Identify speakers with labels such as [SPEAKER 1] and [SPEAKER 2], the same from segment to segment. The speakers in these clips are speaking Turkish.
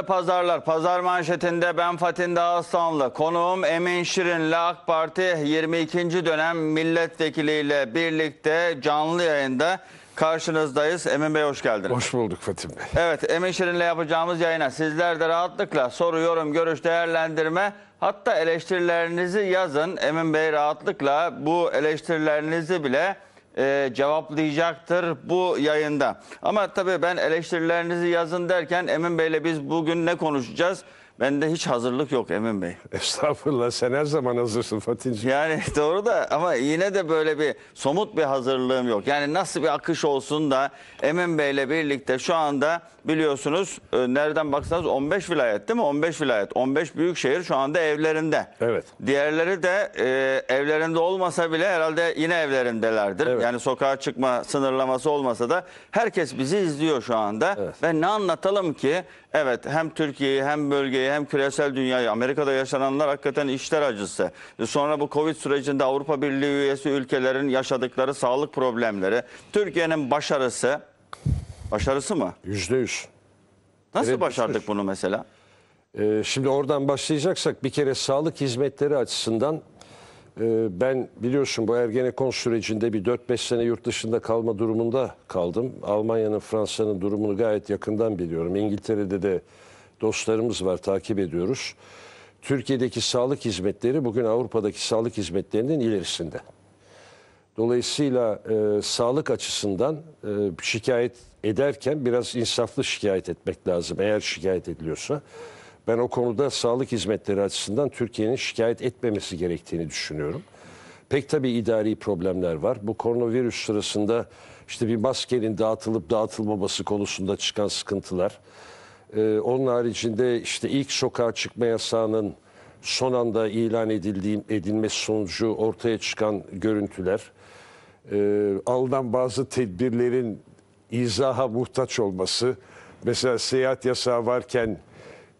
[SPEAKER 1] Hayırlı pazarlar. Pazar manşetinde ben Fatin Dağıstanlı. Konuğum Emin Şirin'le AK Parti 22. dönem milletvekiliyle birlikte canlı yayında karşınızdayız. Emin Bey hoş geldiniz.
[SPEAKER 2] Hoş bulduk Fatih Bey.
[SPEAKER 1] Evet Emin Şirin'le yapacağımız yayına sizler de rahatlıkla soru, yorum, görüş, değerlendirme hatta eleştirilerinizi yazın. Emin Bey rahatlıkla bu eleştirilerinizi bile e, cevaplayacaktır bu yayında. Ama tabii ben eleştirilerinizi yazın derken Emin Bey'le biz bugün ne konuşacağız? Ben de hiç hazırlık yok Emin Bey. Estağfurullah sen her zaman hazırsın Fatih'ciğim. Yani doğru da ama yine de böyle bir somut bir hazırlığım yok. Yani nasıl bir akış olsun da Emin Bey'le birlikte şu anda biliyorsunuz e, nereden baksanız 15 vilayet değil mi? 15 vilayet. 15 büyük şehir şu anda evlerinde. Evet. Diğerleri de e, evlerinde olmasa bile herhalde yine evlerindelerdir. Evet. Yani sokağa çıkma sınırlaması olmasa da herkes bizi izliyor şu anda. Evet. Ve ne anlatalım ki Evet hem Türkiye'yi hem bölgeyi hem küresel dünyayı Amerika'da yaşananlar hakikaten işler acısı. Sonra bu Covid sürecinde Avrupa Birliği üyesi ülkelerin yaşadıkları sağlık problemleri. Türkiye'nin başarısı, başarısı mı? Yüzde yüz. Nasıl Evet, başardık bunu mesela?
[SPEAKER 2] Ee, Şimdi oradan başlayacaksak bir kere sağlık hizmetleri açısından ee, ben biliyorsun bu Ergenekon sürecinde bir 4-5 sene yurt dışında kalma durumunda kaldım. Almanya'nın, Fransa'nın durumunu gayet yakından biliyorum. İngiltere'de de dostlarımız var, takip ediyoruz. Türkiye'deki sağlık hizmetleri bugün Avrupa'daki sağlık hizmetlerinin ilerisinde. Dolayısıyla e, sağlık açısından e, şikayet ederken biraz insaflı şikayet etmek lazım eğer şikayet ediliyorsa. Ben o konuda sağlık hizmetleri açısından Türkiye'nin şikayet etmemesi gerektiğini düşünüyorum. Pek tabii idari problemler var. Bu koronavirüs sırasında işte bir maskenin dağıtılıp dağıtılmaması konusunda çıkan sıkıntılar. Ee, onun haricinde işte ilk sokağa çıkma yasağının son anda ilan edildiği, edilmesi sonucu ortaya çıkan görüntüler. Ee, alınan bazı tedbirlerin izaha muhtaç olması. Mesela seyahat yasağı varken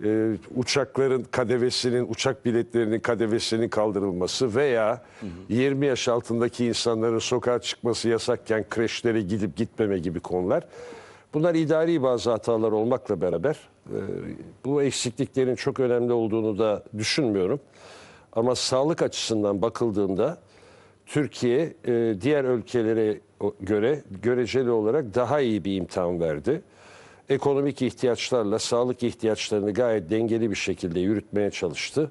[SPEAKER 2] e, uçakların kadevesinin, uçak biletlerinin kadevesinin kaldırılması veya hı hı. 20 yaş altındaki insanların sokağa çıkması yasakken kreşlere gidip gitmeme gibi konular. Bunlar idari bazı hatalar olmakla beraber e, bu eksikliklerin çok önemli olduğunu da düşünmüyorum. Ama sağlık açısından bakıldığında Türkiye e, diğer ülkelere göre göreceli olarak daha iyi bir imtihan verdi ekonomik ihtiyaçlarla sağlık ihtiyaçlarını gayet dengeli bir şekilde yürütmeye çalıştı.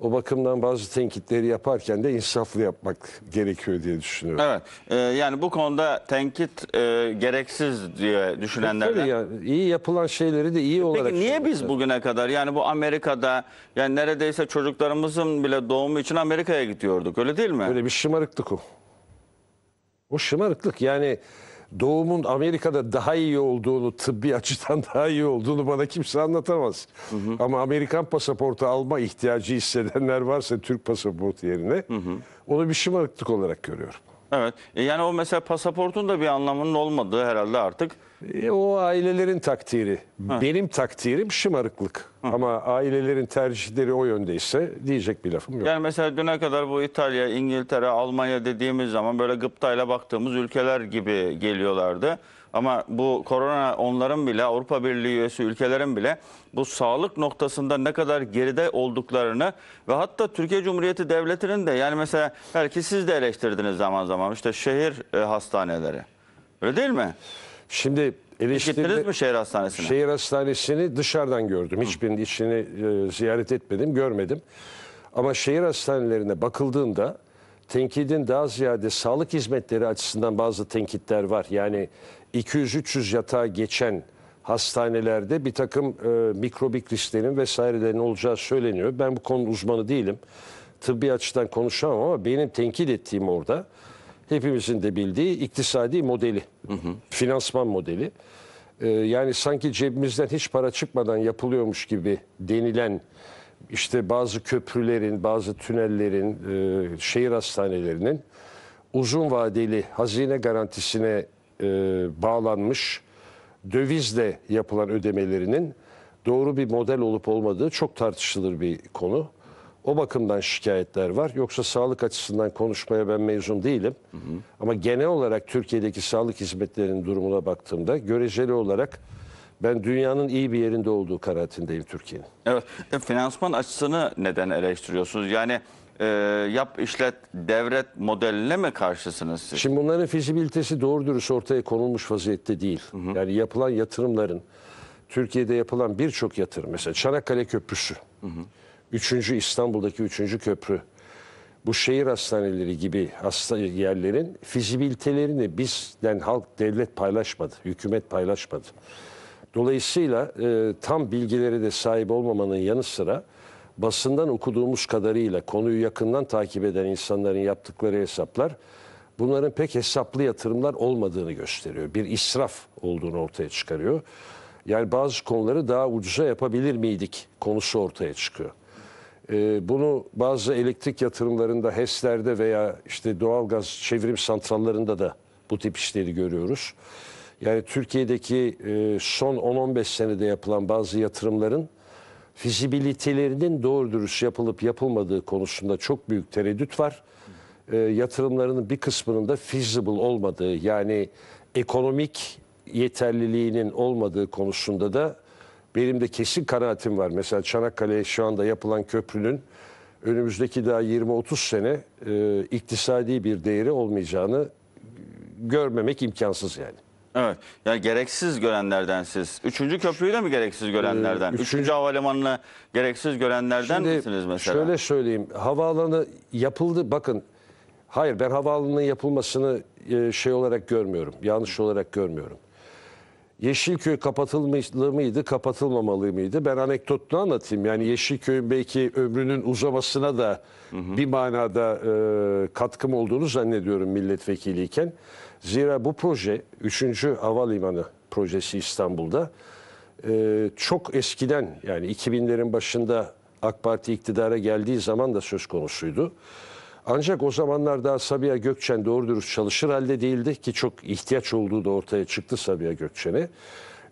[SPEAKER 2] O bakımdan bazı tenkitleri yaparken de insaflı yapmak gerekiyor diye düşünüyorum.
[SPEAKER 1] Evet. E, yani bu konuda tenkit e, gereksiz diye düşünenlerden. Yani,
[SPEAKER 2] iyi yapılan şeyleri de iyi e, Peki olarak. Peki niye biz
[SPEAKER 1] bugüne kadar yani bu Amerika'da yani neredeyse çocuklarımızın bile doğumu için Amerika'ya gidiyorduk öyle değil mi? Böyle bir
[SPEAKER 2] şımarıklık o. O şımarıklık yani doğumun Amerika'da daha iyi olduğunu, tıbbi açıdan daha iyi olduğunu bana kimse anlatamaz. Hı hı. Ama Amerikan pasaportu alma ihtiyacı hissedenler varsa Türk pasaportu yerine hı hı. onu bir şımarıklık olarak görüyorum.
[SPEAKER 1] Evet. E, yani o mesela pasaportun da bir
[SPEAKER 2] anlamının olmadığı herhalde artık e, o ailelerin takdiri. Ha. Benim takdirim şımarıklık. Ha. Ama ailelerin tercihleri o yöndeyse diyecek bir lafım yok.
[SPEAKER 1] Yani mesela düne kadar bu İtalya, İngiltere, Almanya dediğimiz zaman böyle gıptayla baktığımız ülkeler gibi geliyorlardı. Ama bu korona onların bile Avrupa Birliği üyesi ülkelerin bile bu sağlık noktasında ne kadar geride olduklarını ve hatta Türkiye Cumhuriyeti Devleti'nin de yani mesela belki siz de eleştirdiniz zaman zaman işte şehir e, hastaneleri.
[SPEAKER 2] Öyle değil mi? Şimdi Gittiniz mi
[SPEAKER 1] şehir hastanesini?
[SPEAKER 2] Şehir hastanesini dışarıdan gördüm. Hiçbirinin içini e, ziyaret etmedim, görmedim. Ama şehir hastanelerine bakıldığında tenkidin daha ziyade sağlık hizmetleri açısından bazı tenkitler var. Yani 200-300 yatağa geçen hastanelerde bir takım e, mikrobik risklerin vesairelerin olacağı söyleniyor. Ben bu konu uzmanı değilim. Tıbbi açıdan konuşamam ama benim tenkit ettiğim orada hepimizin de bildiği iktisadi modeli, hı hı. finansman modeli. Ee, yani sanki cebimizden hiç para çıkmadan yapılıyormuş gibi denilen işte bazı köprülerin, bazı tünellerin, e, şehir hastanelerinin uzun vadeli hazine garantisine e, bağlanmış dövizle yapılan ödemelerinin doğru bir model olup olmadığı çok tartışılır bir konu. O bakımdan şikayetler var. Yoksa sağlık açısından konuşmaya ben mezun değilim. Hı hı. Ama genel olarak Türkiye'deki sağlık hizmetlerinin durumuna baktığımda göreceli olarak ben dünyanın iyi bir yerinde olduğu kanaatindeyim Türkiye'nin.
[SPEAKER 1] Evet. E, finansman açısını neden eleştiriyorsunuz? Yani e, yap işlet devret modeline mi karşısınız siz?
[SPEAKER 2] Şimdi bunların fizibilitesi doğru dürüst ortaya konulmuş vaziyette değil. Hı hı. Yani yapılan yatırımların Türkiye'de yapılan birçok yatırım mesela Çanakkale Köprüsü. Hı hı Üçüncü İstanbul'daki üçüncü köprü bu şehir hastaneleri gibi hasta yerlerin fizibilitelerini bizden halk devlet paylaşmadı, hükümet paylaşmadı. Dolayısıyla e, tam bilgileri de sahip olmamanın yanı sıra basından okuduğumuz kadarıyla konuyu yakından takip eden insanların yaptıkları hesaplar bunların pek hesaplı yatırımlar olmadığını gösteriyor. Bir israf olduğunu ortaya çıkarıyor. Yani bazı konuları daha ucuza yapabilir miydik konusu ortaya çıkıyor. Ee, bunu bazı elektrik yatırımlarında, HES'lerde veya işte doğalgaz çevrim santrallarında da bu tip işleri görüyoruz. Yani Türkiye'deki e, son 10-15 senede yapılan bazı yatırımların fizibilitelerinin doğru dürüst yapılıp yapılmadığı konusunda çok büyük tereddüt var. Ee, yatırımların bir kısmının da feasible olmadığı yani ekonomik yeterliliğinin olmadığı konusunda da benim de kesin kanaatim var. Mesela Çanakkale'ye şu anda yapılan köprünün önümüzdeki daha 20-30 sene e, iktisadi bir değeri olmayacağını görmemek imkansız yani.
[SPEAKER 1] Evet. Yani gereksiz görenlerden siz. Üçüncü köprüyü de mi gereksiz görenlerden? Ee, üçüncü, üçüncü havalimanını gereksiz görenlerden Şimdi, misiniz mesela? Şöyle
[SPEAKER 2] söyleyeyim. Havaalanı yapıldı. Bakın hayır ben havaalanının yapılmasını e, şey olarak görmüyorum. Yanlış olarak görmüyorum. Yeşilköy kapatılmalı mıydı, kapatılmamalı mıydı? Ben anekdotunu anlatayım. Yani Yeşilköy'ün belki ömrünün uzamasına da hı hı. bir manada e, katkım olduğunu zannediyorum milletvekiliyken. Zira bu proje 3. Havalimanı projesi İstanbul'da e, çok eskiden yani 2000'lerin başında AK Parti iktidara geldiği zaman da söz konusuydu. Ancak o zamanlar daha Sabiha Gökçen doğru dürüst çalışır halde değildi ki çok ihtiyaç olduğu da ortaya çıktı Sabiha Gökçen'e.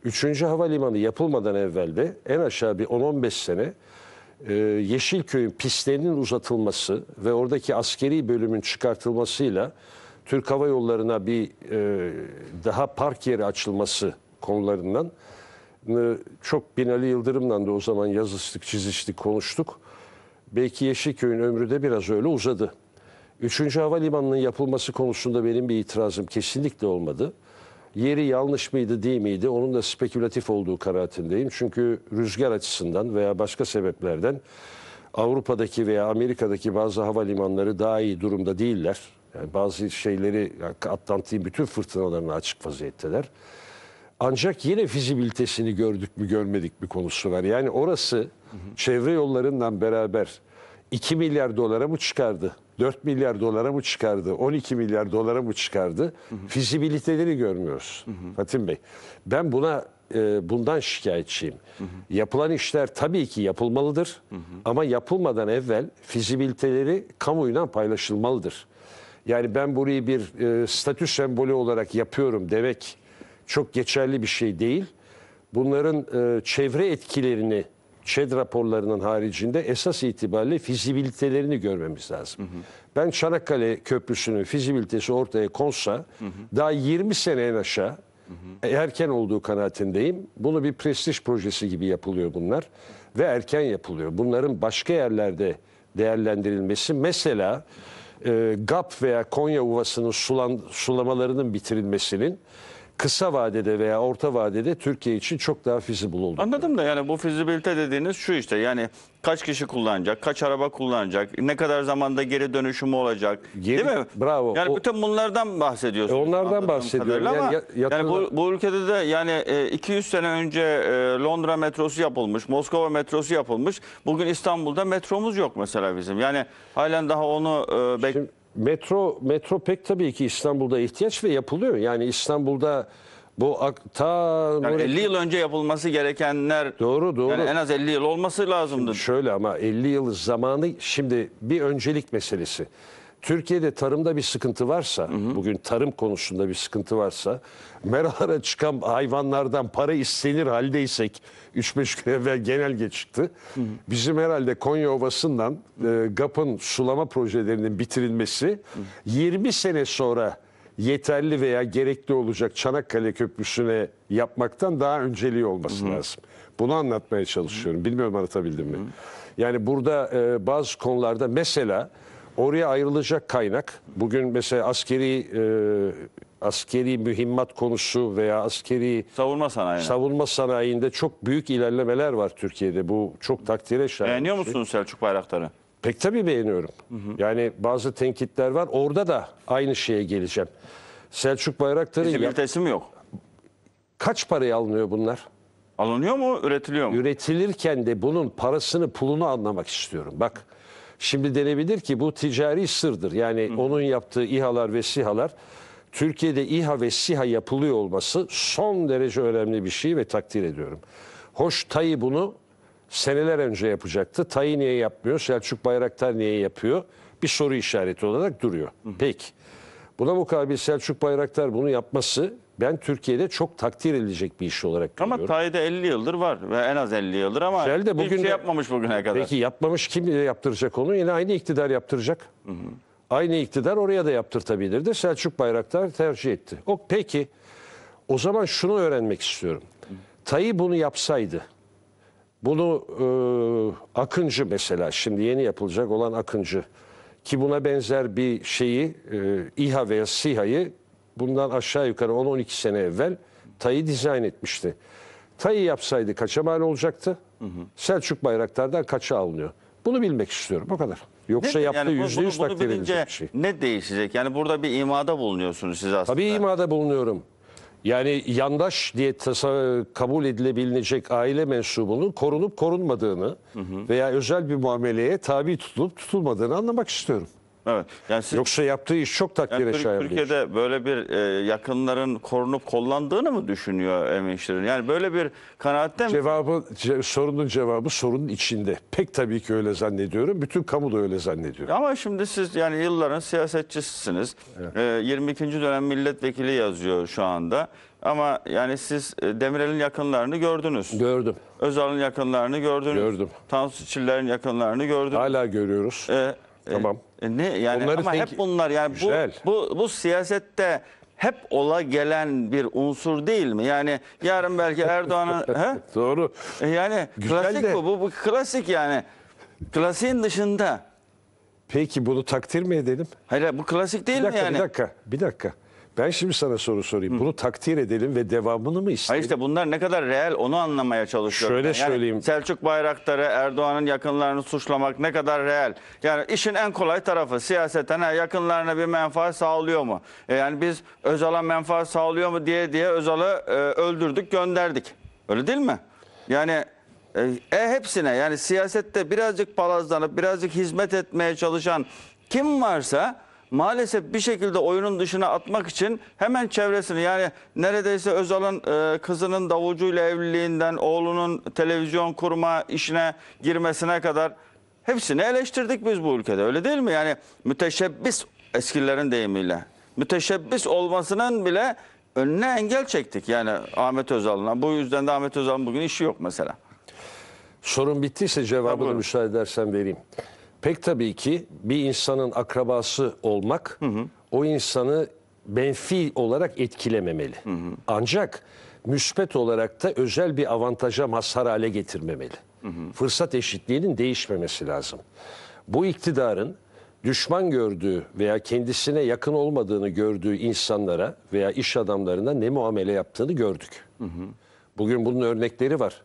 [SPEAKER 2] Üçüncü havalimanı yapılmadan evvel de en aşağı bir 10-15 sene e, Yeşilköy'ün pistlerinin uzatılması ve oradaki askeri bölümün çıkartılmasıyla Türk Hava Yolları'na bir e, daha park yeri açılması konularından e, çok Binali Yıldırım'la da o zaman yazıştık, çiziştik, konuştuk. Belki Yeşilköy'ün ömrü de biraz öyle uzadı. Üçüncü havalimanının yapılması konusunda benim bir itirazım kesinlikle olmadı. Yeri yanlış mıydı değil miydi onun da spekülatif olduğu kanaatindeyim. Çünkü rüzgar açısından veya başka sebeplerden Avrupa'daki veya Amerika'daki bazı havalimanları daha iyi durumda değiller. Yani bazı şeyleri Atlantik'in bütün fırtınalarına açık vaziyetteler. Ancak yine fizibilitesini gördük mü görmedik mi konusu var. Yani orası hı hı. çevre yollarından beraber 2 milyar dolara mı çıkardı? 4 milyar dolara mı çıkardı? 12 milyar dolara mı çıkardı? Hı hı. Fizibiliteleri görmüyoruz hı hı. Fatih Bey. Ben buna e, bundan şikayetçiyim. Hı hı. Yapılan işler tabii ki yapılmalıdır hı hı. ama yapılmadan evvel fizibiliteleri kamuyla paylaşılmalıdır. Yani ben burayı bir e, statü sembolü olarak yapıyorum demek çok geçerli bir şey değil. Bunların e, çevre etkilerini ÇED raporlarının haricinde esas itibariyle fizibilitelerini görmemiz lazım. Hı hı. Ben Çanakkale Köprüsü'nün fizibilitesi ortaya konsa hı hı. daha 20 sene en aşağı hı e, hı. erken olduğu kanaatindeyim. Bunu bir prestij projesi gibi yapılıyor bunlar ve erken yapılıyor. Bunların başka yerlerde değerlendirilmesi mesela e, GAP veya Konya Ovası'nın sulamalarının bitirilmesinin kısa vadede veya orta vadede Türkiye için çok daha feasible olur. Anladım da yani bu
[SPEAKER 1] fizibilite dediğiniz şu işte yani kaç kişi kullanacak, kaç araba kullanacak, ne kadar zamanda geri dönüşümü olacak Geri- değil mi? bravo. Yani O- bütün bunlardan bahsediyorsunuz. E, onlardan bahsediyorum. Yani Ama yani bu, bu ülkede de yani 200 e, sene önce e, Londra metrosu yapılmış, Moskova metrosu yapılmış. Bugün İstanbul'da metromuz yok mesela bizim. Yani halen daha
[SPEAKER 2] onu e, bekliyoruz metro metro pek tabii ki İstanbul'da ihtiyaç ve yapılıyor. Yani İstanbul'da bu ak- ta Yani Nurettin- 50 yıl önce yapılması gerekenler Doğru, doğru. Yani en az 50 yıl olması lazımdı. Şöyle ama 50 yıl zamanı şimdi bir öncelik meselesi. Türkiye'de tarımda bir sıkıntı varsa, hı hı. bugün tarım konusunda bir sıkıntı varsa, meralara çıkan hayvanlardan para istenir haldeysek 3-5 gün evvel genelge çıktı. Hı hı. Bizim herhalde Konya Ovası'ndan e, GAP'ın sulama projelerinin bitirilmesi hı hı. 20 sene sonra yeterli veya gerekli olacak Çanakkale Köprüsü'ne yapmaktan daha önceliği olması hı hı. lazım. Bunu anlatmaya çalışıyorum. Hı hı. Bilmiyorum anlatabildim mi? Hı hı. Yani burada e, bazı konularda mesela Oraya ayrılacak kaynak bugün mesela askeri e, askeri mühimmat konusu veya askeri savunma sanayi. Savunma sanayinde çok büyük ilerlemeler var Türkiye'de. Bu çok takdire şayan. Beğeniyor şey. musunuz Selçuk Bayraktar'ı? Pek tabii beğeniyorum. Hı hı. Yani bazı tenkitler var. Orada da aynı şeye geleceğim. Selçuk Bayraktar'ın... Fizibilitesi mi yok? Kaç paraya alınıyor bunlar? Alınıyor mu, üretiliyor mu? Üretilirken de bunun parasını, pulunu anlamak istiyorum. Bak... Şimdi denebilir ki bu ticari sırdır. Yani Hı. onun yaptığı İHA'lar ve SİHA'lar Türkiye'de İHA ve SİHA yapılıyor olması son derece önemli bir şey ve takdir ediyorum. Hoş Tayi bunu seneler önce yapacaktı. Tayi niye yapmıyor? Selçuk Bayraktar niye yapıyor? Bir soru işareti olarak duruyor. Hı. Peki. Buna mukabil Selçuk Bayraktar bunu yapması ben Türkiye'de çok takdir edilecek bir iş olarak görüyorum. Ama Tayyip'te
[SPEAKER 1] 50 yıldır var ve en az 50 yıldır ama Güzel de bugün hiçbir şey yapmamış bugüne kadar. Peki
[SPEAKER 2] yapmamış kim yaptıracak onu? Yine aynı iktidar yaptıracak. Hı hı. Aynı iktidar oraya da yaptırtabilirdi. Selçuk Bayraktar tercih etti. O peki o zaman şunu öğrenmek istiyorum. Tayyip bunu yapsaydı. Bunu e, Akıncı mesela şimdi yeni yapılacak olan Akıncı ki buna benzer bir şeyi e, İHA veya SİHA'yı bundan aşağı yukarı 10-12 sene evvel Tay'ı dizayn etmişti. Tay'ı yapsaydı kaça mal olacaktı? Hı hı. Selçuk Bayraktar'dan kaça alınıyor? Bunu bilmek istiyorum o kadar. Yoksa ne, yaptığı yani yüz takdir edilecek
[SPEAKER 1] bir şey. Ne değişecek? Yani burada bir imada bulunuyorsunuz siz aslında.
[SPEAKER 2] Tabii imada bulunuyorum. Yani yandaş diye tasa kabul edilebilecek aile mensubunun korunup korunmadığını hı hı. veya özel bir muameleye tabi tutulup tutulmadığını anlamak istiyorum. Evet. Yani siz, Yoksa yaptığı iş çok takdire yani şayan Türkiye'de
[SPEAKER 1] bir böyle bir e, yakınların
[SPEAKER 2] korunup kollandığını mı düşünüyor Emin Yani böyle bir kanaatte mi? Cevabı, ce, sorunun cevabı sorunun içinde. Pek tabii ki öyle zannediyorum. Bütün kamu da öyle zannediyor.
[SPEAKER 1] Ama şimdi siz yani yılların siyasetçisisiniz. Evet. E, 22. dönem milletvekili yazıyor şu anda. Ama yani siz e, Demirel'in yakınlarını gördünüz. Gördüm. Özal'ın yakınlarını gördünüz. Gördüm. Tansu Çiller'in yakınlarını gördünüz. Hala görüyoruz. E, e, tamam. E, ne yani Onları ama hep bunlar yani bu bu bu siyasette hep ola gelen bir unsur değil mi? Yani yarın belki Erdoğan'ın Doğru. E, yani Güzel klasik de- bu,
[SPEAKER 2] bu bu klasik yani. Klasiğin dışında. Peki bunu takdir mi edelim? Hayır bu klasik değil Bir dakika, mi yani? bir dakika, bir dakika. Ben şimdi sana soru sorayım. Hı. Bunu takdir edelim ve devamını mı isteyelim? Hayır işte
[SPEAKER 1] bunlar ne kadar reel onu anlamaya çalışıyorum. Şöyle yani söyleyeyim. Selçuk Bayraktar'ı, Erdoğan'ın yakınlarını suçlamak ne kadar reel? Yani işin en kolay tarafı siyaseten yakınlarına bir menfaat sağlıyor mu? E, yani biz Özal'a menfaat sağlıyor mu diye diye Özal'ı e, öldürdük, gönderdik. Öyle değil mi? Yani e, e hepsine yani siyasette birazcık palazlanıp birazcık hizmet etmeye çalışan kim varsa maalesef bir şekilde oyunun dışına atmak için hemen çevresini yani neredeyse Özal'ın e, kızının davulcuyla evliliğinden oğlunun televizyon kurma işine girmesine kadar hepsini eleştirdik biz bu ülkede öyle değil mi? Yani müteşebbis eskilerin deyimiyle müteşebbis olmasının bile önüne
[SPEAKER 2] engel çektik yani Ahmet Özal'ına. Bu yüzden de Ahmet Özal'ın bugün işi yok mesela. Sorun bittiyse cevabını müsaade edersen vereyim. Pek tabii ki bir insanın akrabası olmak hı hı. o insanı benfi olarak etkilememeli. Hı hı. Ancak müspet olarak da özel bir avantaja mazhar hale getirmemeli. Hı hı. Fırsat eşitliğinin değişmemesi lazım. Bu iktidarın düşman gördüğü veya kendisine yakın olmadığını gördüğü insanlara veya iş adamlarına ne muamele yaptığını gördük. Hı hı. Bugün bunun örnekleri var.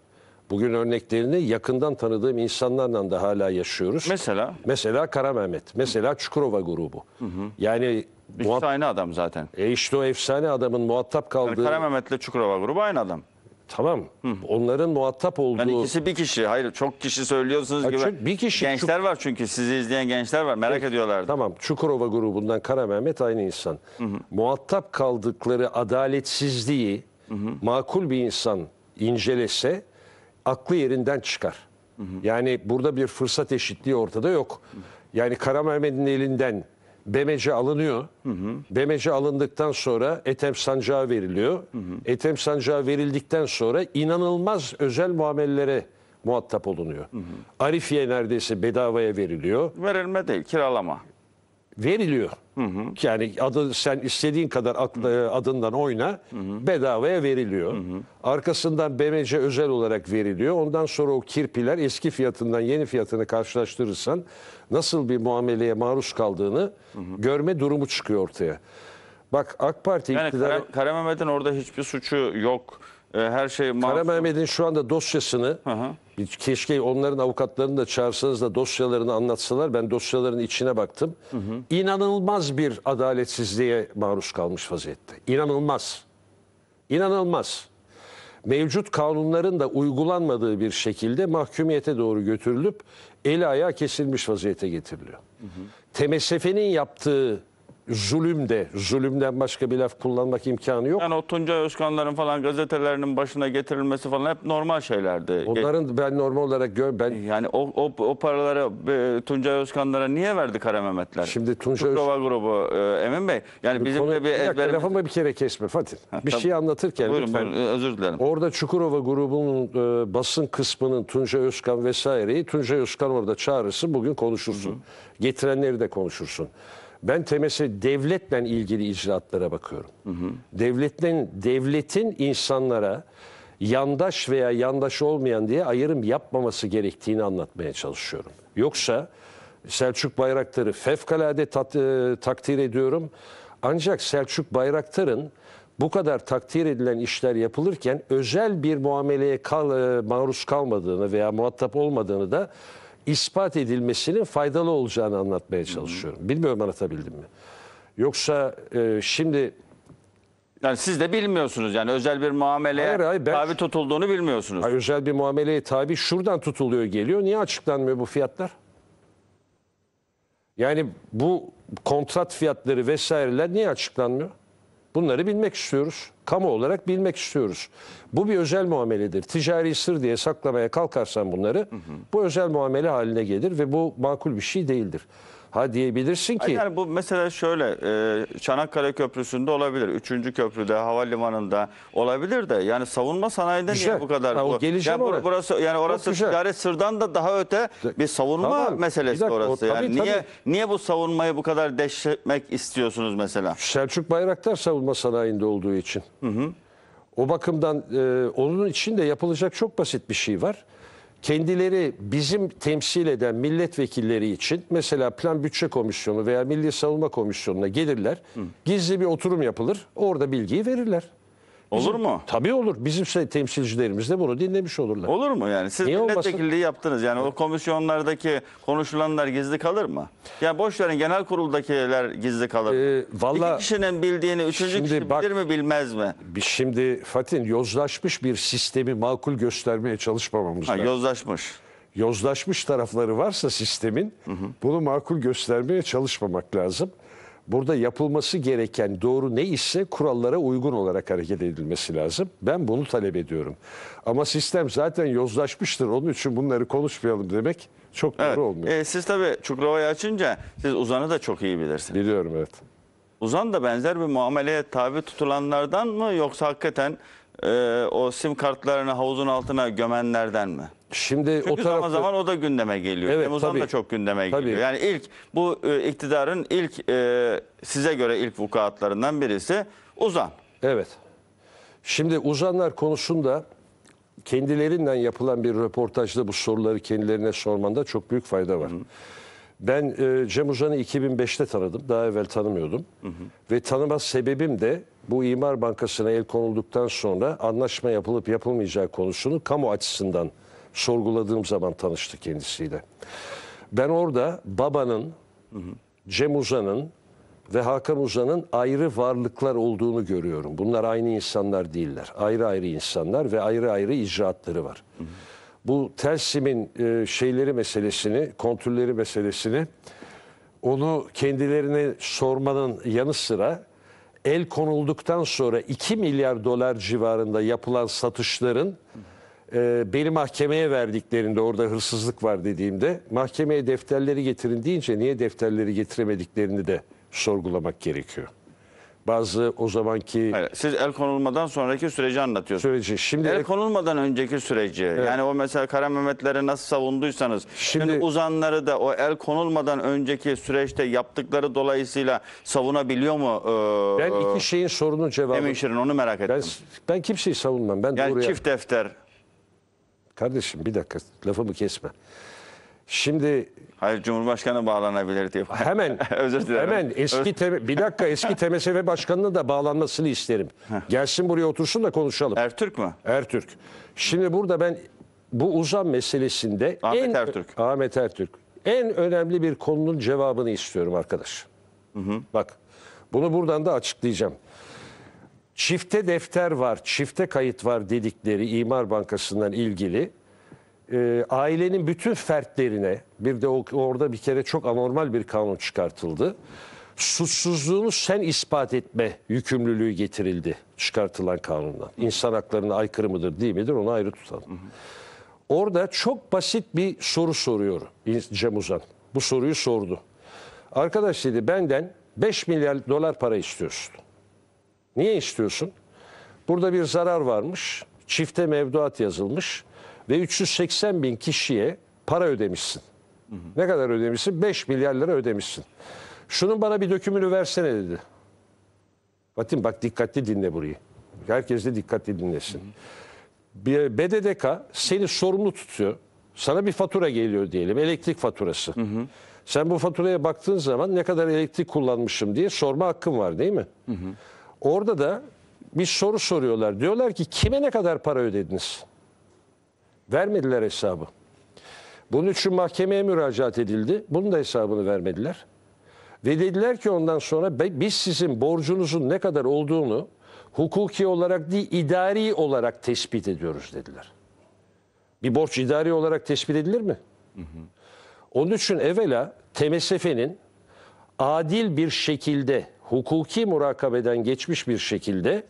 [SPEAKER 2] Bugün örneklerini yakından tanıdığım insanlarla da hala yaşıyoruz. Mesela? Mesela Kara Mehmet, mesela Çukurova grubu. Hı hı. Yani İkisi aynı adam zaten. E işte o efsane adamın muhatap kaldığı... Yani Kara Mehmet'le Çukurova grubu aynı adam. Tamam. Hı. Onların muhatap olduğu... Yani ikisi bir
[SPEAKER 1] kişi. Hayır çok kişi söylüyorsunuz ha, gibi. Bir kişi. Gençler Çuk... var çünkü sizi izleyen gençler var.
[SPEAKER 2] Merak evet. ediyorlar. Tamam. Çukurova grubundan Kara Mehmet aynı insan. Hı hı. Muhatap kaldıkları adaletsizliği hı hı. makul bir insan incelese aklı yerinden çıkar. Hı hı. Yani burada bir fırsat eşitliği ortada yok. Hı Yani Kara Mehmet'in elinden Bemece alınıyor. Hı hı. Bemece alındıktan sonra Etem Sancağı veriliyor. Hı hı. Etem Sancağı verildikten sonra inanılmaz özel muamellere muhatap olunuyor. Hı hı. Arifiye neredeyse bedavaya veriliyor. Verilme değil, kiralama veriliyor. Hı hı. Yani adı sen istediğin kadar aklı, e, adından oyna hı hı. bedavaya veriliyor. Hı hı. Arkasından BMC özel olarak veriliyor. Ondan sonra o kirpiler eski fiyatından yeni fiyatını karşılaştırırsan nasıl bir muameleye maruz kaldığını hı hı. görme durumu çıkıyor ortaya. Bak AK Parti yani iktidarı... Kara, Kara Mehmet'in orada hiçbir suçu yok e, her şey Kara Mehmet'in şu anda dosyasını hı hı. keşke onların avukatlarını da çağırsanız da dosyalarını anlatsalar. Ben dosyaların içine baktım. Hı hı. İnanılmaz bir adaletsizliğe maruz kalmış vaziyette. inanılmaz inanılmaz Mevcut kanunların da uygulanmadığı bir şekilde mahkumiyete doğru götürülüp eli ayağı kesilmiş vaziyete getiriliyor. Hı hı. TMSF'nin yaptığı zulüm de, zulümden başka bir laf kullanmak imkanı yok. Yani o
[SPEAKER 1] Tuncay Özkanların falan gazetelerinin başına getirilmesi falan hep normal şeylerdi.
[SPEAKER 2] Onların ben
[SPEAKER 1] normal olarak gör ben yani o o, o paraları e, Tuncay Özkanlara niye verdi Kara Mehmetler?
[SPEAKER 2] Şimdi Tuncay Öz... Özkan grubu e, Emin Bey yani bizim de bir ezberimiz... lafımı bir kere kesme Fatih. bir şey anlatırken buyurun, lütfen. Buyurun, özür dilerim. Orada Çukurova grubunun e, basın kısmının Tuncay Özkan vesaireyi Tuncay Özkan orada çağırırsın bugün konuşursun. Hı -hı. Getirenleri de konuşursun. Ben temese devletle ilgili icraatlara bakıyorum. Hı hı. Devletin, devletin insanlara yandaş veya yandaş olmayan diye ayırım yapmaması gerektiğini anlatmaya çalışıyorum. Yoksa Selçuk Bayraktar'ı fevkalade tat, e, takdir ediyorum. Ancak Selçuk Bayraktar'ın bu kadar takdir edilen işler yapılırken özel bir muameleye kal, e, maruz kalmadığını veya muhatap olmadığını da ispat edilmesinin faydalı olacağını anlatmaya çalışıyorum. Hı-hı. Bilmiyorum anlatabildim mi? Yoksa e, şimdi... Yani siz de bilmiyorsunuz yani özel bir muameleye hayır, hayır, ben, tabi tutulduğunu bilmiyorsunuz. Hayır, özel bir muameleye tabi şuradan tutuluyor geliyor. Niye açıklanmıyor bu fiyatlar? Yani bu kontrat fiyatları vesaireler niye açıklanmıyor? Bunları bilmek istiyoruz. Kamu olarak bilmek istiyoruz. Bu bir özel muameledir. Ticari sır diye saklamaya kalkarsan bunları hı hı. bu özel muamele haline gelir ve bu makul bir şey değildir. Ha diyebilirsin
[SPEAKER 1] ki. Yani bu mesela şöyle e, Çanakkale Köprüsü'nde olabilir. Üçüncü köprüde, havalimanında olabilir de. Yani savunma sanayinde güzel. niye bu kadar? Ha, o geleceğim yani Burası, yani orası ticaret sırdan da daha öte bir savunma tamam. meselesi bir dakika, orası. O, tabii, yani tabii. Niye, niye bu savunmayı
[SPEAKER 2] bu kadar deşmek istiyorsunuz mesela? Selçuk Bayraktar savunma sanayinde olduğu için. Hı hı. O bakımdan e, onun için de yapılacak çok basit bir şey var kendileri bizim temsil eden milletvekilleri için mesela Plan Bütçe Komisyonu veya Milli Savunma Komisyonu'na gelirler. Hı. Gizli bir oturum yapılır. Orada bilgiyi verirler. Olur mu? Tabii olur. Bizim şey, temsilcilerimiz de bunu dinlemiş olurlar. Olur mu yani? Siz Niye olmasın? milletvekilliği
[SPEAKER 1] yaptınız. Yani o komisyonlardaki konuşulanlar gizli kalır mı? Yani boş verin genel kuruldakiler gizli kalır mı? Ee, valla-
[SPEAKER 2] İki kişinin bildiğini üçüncü Şimdi kişi bak- bilir mi bilmez mi? Biz şimdi Fatih yozlaşmış bir sistemi makul göstermeye çalışmamamız Ha, lazım. yozlaşmış. Yozlaşmış tarafları varsa sistemin bunu makul göstermeye çalışmamak lazım burada yapılması gereken doğru ne ise kurallara uygun olarak hareket edilmesi lazım. Ben bunu talep ediyorum. Ama sistem zaten yozlaşmıştır. Onun için bunları konuşmayalım demek çok doğru evet. olmuyor. E, siz tabii Çukurova'yı açınca siz Uzan'ı da
[SPEAKER 1] çok iyi bilirsiniz. Biliyorum evet. Uzan da benzer bir muameleye tabi tutulanlardan mı yoksa hakikaten e, o sim kartlarını havuzun altına gömenlerden mi? Şimdi Çünkü o tarafta, zaman zaman o da gündeme geliyor. Evet, Temmuz'dan tabii, da çok gündeme tabii. geliyor. Yani ilk bu e, iktidarın ilk e, size göre ilk vukuatlarından birisi Uzan.
[SPEAKER 2] Evet. Şimdi Uzanlar konusunda kendilerinden yapılan bir röportajda bu soruları kendilerine sormanda çok büyük fayda var. Hı hı. Ben e, Cem Uzan'ı 2005'te tanıdım. Daha evvel tanımıyordum. Hı hı. Ve tanıma sebebim de bu İmar Bankası'na el konulduktan sonra anlaşma yapılıp yapılmayacağı konusunu kamu açısından sorguladığım zaman tanıştı kendisiyle. Ben orada babanın, hı hı. Cem Uzan'ın ve Hakan Uzan'ın ayrı varlıklar olduğunu görüyorum. Bunlar aynı insanlar değiller. Ayrı ayrı insanlar ve ayrı ayrı icraatları var. Hı hı. Bu Telsim'in e, şeyleri meselesini, kontrolleri meselesini onu kendilerine sormanın yanı sıra el konulduktan sonra 2 milyar dolar civarında yapılan satışların hı hı e, beni mahkemeye verdiklerinde orada hırsızlık var dediğimde mahkemeye defterleri getirin deyince niye defterleri getiremediklerini de sorgulamak gerekiyor. Bazı o zamanki... Hayır, siz el konulmadan
[SPEAKER 1] sonraki süreci anlatıyorsunuz. Süreci. Şimdi el konulmadan önceki süreci. Evet. Yani o mesela Kara Mehmetleri nasıl savunduysanız. Şimdi, şimdi uzanları da o el konulmadan önceki süreçte yaptıkları dolayısıyla savunabiliyor mu? Ee, ben iki e,
[SPEAKER 2] şeyin sorunun cevabı. Emin Şirin onu merak ettim. Ben, ben kimseyi savunmam. Ben yani doğruya... çift defter, Kardeşim bir dakika lafımı kesme. Şimdi Hayır Cumhurbaşkanı bağlanabilir diye. Hemen özür dilerim. Hemen eski te- bir dakika eski TMSF başkanına da bağlanmasını isterim. Gelsin buraya otursun da konuşalım. Ertürk mü? Ertürk. Şimdi burada ben bu uzam meselesinde Ahmet en, Ertürk. Ahmet Ertürk. En önemli bir konunun cevabını istiyorum arkadaş. Hı hı. Bak bunu buradan da açıklayacağım çifte defter var, çifte kayıt var dedikleri İmar Bankası'ndan ilgili e, ailenin bütün fertlerine bir de orada bir kere çok anormal bir kanun çıkartıldı. Suçsuzluğunu sen ispat etme yükümlülüğü getirildi çıkartılan kanundan. İnsan haklarına aykırı mıdır değil midir onu ayrı tutalım. Orada çok basit bir soru soruyor Cem Uzan. Bu soruyu sordu. Arkadaş dedi benden 5 milyar dolar para istiyorsun. Niye istiyorsun? Burada bir zarar varmış, çifte mevduat yazılmış ve 380 bin kişiye para ödemişsin. Hı hı. Ne kadar ödemişsin? 5 milyar lira ödemişsin. Şunun bana bir dökümünü versene dedi. Fatih, bak dikkatli dinle burayı. Herkes de dikkatli dinlesin. Hı hı. BDDK seni sorumlu tutuyor. Sana bir fatura geliyor diyelim. Elektrik faturası. Hı hı. Sen bu faturaya baktığın zaman ne kadar elektrik kullanmışım diye sorma hakkın var değil mi? Hı hı. Orada da bir soru soruyorlar. Diyorlar ki kime ne kadar para ödediniz? Vermediler hesabı. Bunun için mahkemeye müracaat edildi. Bunun da hesabını vermediler. Ve dediler ki ondan sonra biz sizin borcunuzun ne kadar olduğunu hukuki olarak değil idari olarak tespit ediyoruz dediler. Bir borç idari olarak tespit edilir mi? Hı hı. Onun için evvela TMSF'nin adil bir şekilde hukuki murakabeden geçmiş bir şekilde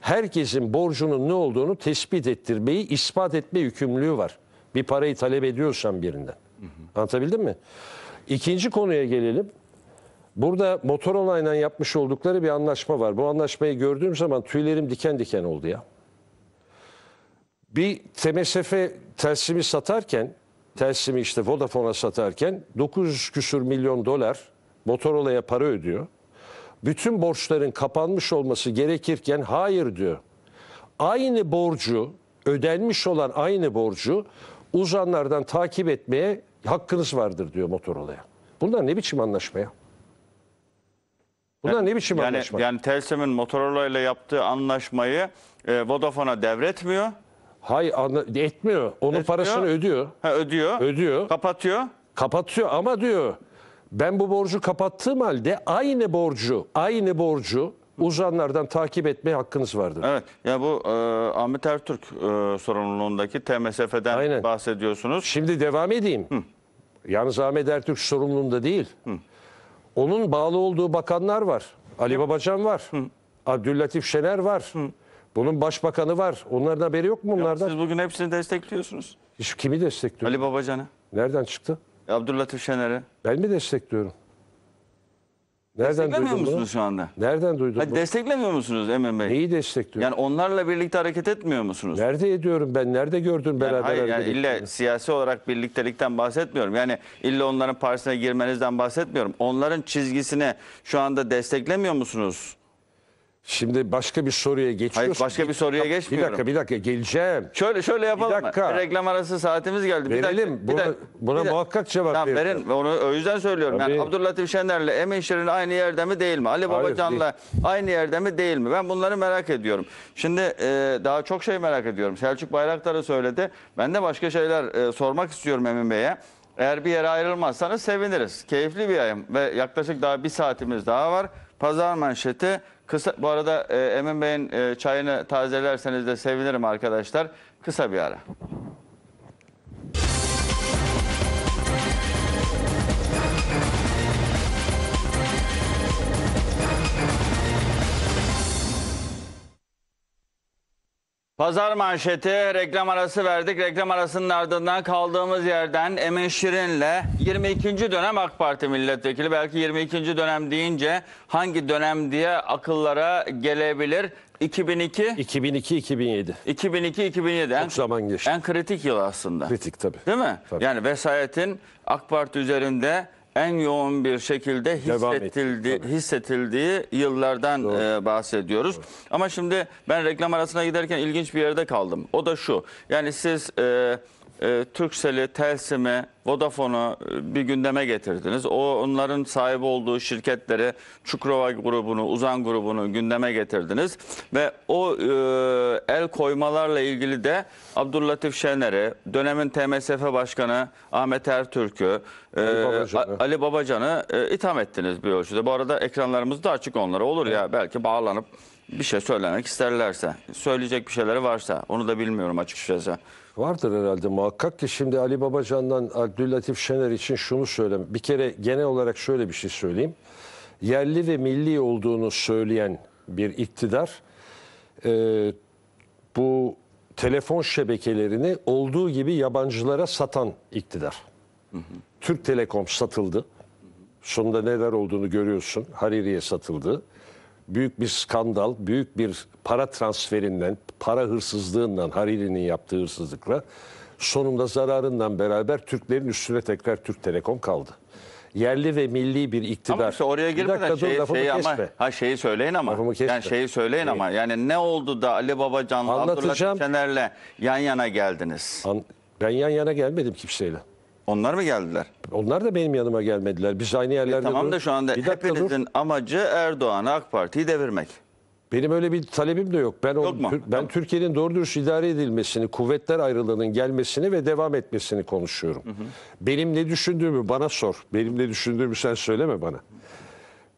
[SPEAKER 2] herkesin borcunun ne olduğunu tespit ettirmeyi, ispat etme yükümlülüğü var. Bir parayı talep ediyorsan birinden. Hı hı. Anlatabildim mi? İkinci konuya gelelim. Burada motor olayla yapmış oldukları bir anlaşma var. Bu anlaşmayı gördüğüm zaman tüylerim diken diken oldu ya. Bir TMSF tersimi satarken, tersimi işte Vodafone'a satarken 9 küsür milyon dolar Motorola'ya para ödüyor bütün borçların kapanmış olması gerekirken hayır diyor. Aynı borcu, ödenmiş olan aynı borcu uzanlardan takip etmeye hakkınız vardır diyor Motorola'ya. Bunlar ne biçim anlaşma ya? Bunlar ne biçim yani, anlaşma?
[SPEAKER 1] Yani Telsem'in Motorola ile yaptığı anlaşmayı
[SPEAKER 2] e, Vodafone'a devretmiyor. Hayır etmiyor. Onun etmiyor. parasını ödüyor. Ha, ödüyor. Ödüyor. Kapatıyor. Kapatıyor ama diyor ben bu borcu kapattığım halde aynı borcu, aynı borcu uzanlardan takip etme hakkınız vardır. Evet.
[SPEAKER 1] Ya bu e, Ahmet Ertürk e, sorumluluğundaki TMSF'den Aynen. bahsediyorsunuz.
[SPEAKER 2] Şimdi devam edeyim. Hı. Yalnız Ahmet Ertürk sorumluluğunda değil. Hı. Onun bağlı olduğu bakanlar var. Ali Babacan var. Hı. Abdüllatif Şener var. Hı. Bunun başbakanı var. Onların haberi yok mu bunlardan? Yok, siz bugün hepsini destekliyorsunuz. Hiç kimi destekliyor? Ali Babacan'ı. Nereden çıktı? Abdullah Şener'i? Ben mi destekliyorum?
[SPEAKER 1] Nereden Desteklemiyor musunuz bunu? şu anda? Nereden duydun bunu? desteklemiyor musunuz Emin Bey? Neyi destekliyorum? Yani onlarla birlikte hareket etmiyor musunuz? Nerede ediyorum ben? Nerede gördün beraber? hayır yani illa siyasi olarak birliktelikten bahsetmiyorum. Yani illa onların partisine girmenizden bahsetmiyorum. Onların çizgisine şu anda desteklemiyor musunuz?
[SPEAKER 2] Şimdi başka bir soruya geçiyoruz. Hayır başka bir soruya bir, geçmiyorum. Bir dakika bir dakika geleceğim. Şöyle şöyle yapalım. Bir dakika. Reklam arası
[SPEAKER 1] saatimiz geldi. Verelim. Bir dakika, buna, bir dakika. buna bir muhakkak cevap tamam, verin. verin. Onu o yüzden söylüyorum. Tabii. Yani Abdüllatif Şener'le Emin Şirin aynı yerde mi değil mi? Ali Babacan'la aynı yerde mi değil mi? Ben bunları merak ediyorum. Şimdi e, daha çok şey merak ediyorum. Selçuk Bayraktar'ı söyledi. Ben de başka şeyler e, sormak istiyorum Emin Bey'e. Eğer bir yere ayrılmazsanız seviniriz. Keyifli bir yayın ve yaklaşık daha bir saatimiz daha var. Pazar manşeti kısa bu arada e, Emin Bey'in e, çayını tazelerseniz de sevinirim arkadaşlar. Kısa bir ara. Pazar manşeti reklam arası verdik. Reklam arasının ardından kaldığımız yerden Emin Şirin'le 22. dönem AK Parti milletvekili. Belki 22. dönem deyince hangi dönem diye akıllara gelebilir. 2002 2002 2007. 2002 2007 en, Çok zaman geçti. en kritik yıl aslında. Kritik tabii. Değil mi? Tabii. Yani vesayetin AK Parti üzerinde en yoğun bir şekilde Devam hissetildi, hissetildiği yıllardan e, bahsediyoruz. Doğru. Ama şimdi ben reklam arasına giderken ilginç bir yerde kaldım. O da şu. Yani siz... E, e, Türksel'i, Telsim'i, Vodafone'u e, bir gündeme getirdiniz. O onların sahip olduğu şirketleri Çukurova grubunu, Uzan grubunu gündeme getirdiniz ve o e, el koymalarla ilgili de Abdüllatif Şener'i, dönemin TMSF Başkanı Ahmet Ertürk'ü, e, Ali Babacan'ı, Ali Babacan'ı e, itham ettiniz bir ölçüde. Bu arada ekranlarımız da açık onlara. Olur evet. ya belki bağlanıp bir şey söylemek isterlerse, söyleyecek bir şeyleri varsa onu da bilmiyorum
[SPEAKER 2] açıkçası. Vardır herhalde muhakkak ki şimdi Ali Babacan'dan Abdüllatif Şener için şunu söylem. Bir kere genel olarak şöyle bir şey söyleyeyim. Yerli ve milli olduğunu söyleyen bir iktidar e, bu telefon şebekelerini olduğu gibi yabancılara satan iktidar. Hı hı. Türk Telekom satıldı. Sonunda neler olduğunu görüyorsun. Haririye satıldı büyük bir skandal, büyük bir para transferinden, para hırsızlığından, Hariri'nin yaptığı hırsızlıkla sonunda zararından beraber Türklerin üstüne tekrar Türk Telekom kaldı. Yerli ve milli bir iktidar. Ama işte oraya girmeden şeyi, şeyi ama
[SPEAKER 1] ha şeyi söyleyin ama. Yani şeyi söyleyin ama. Yani ne oldu da Ali Babacan'la Abdullah
[SPEAKER 2] Çener'le yan yana geldiniz? An ben yan yana gelmedim kimseyle. Onlar mı geldiler? Onlar da benim yanıma gelmediler. Biz aynı e, yerlerde... E, tamam da şu anda hepinizin dur. amacı Erdoğan'ı AK Parti'yi devirmek. Benim öyle bir talebim de yok. Ben yok o, ben tamam. Türkiye'nin doğru dürüst idare edilmesini, kuvvetler ayrılığının gelmesini ve devam etmesini konuşuyorum. Hı hı. Benim ne düşündüğümü bana sor. Benim ne düşündüğümü sen söyleme bana.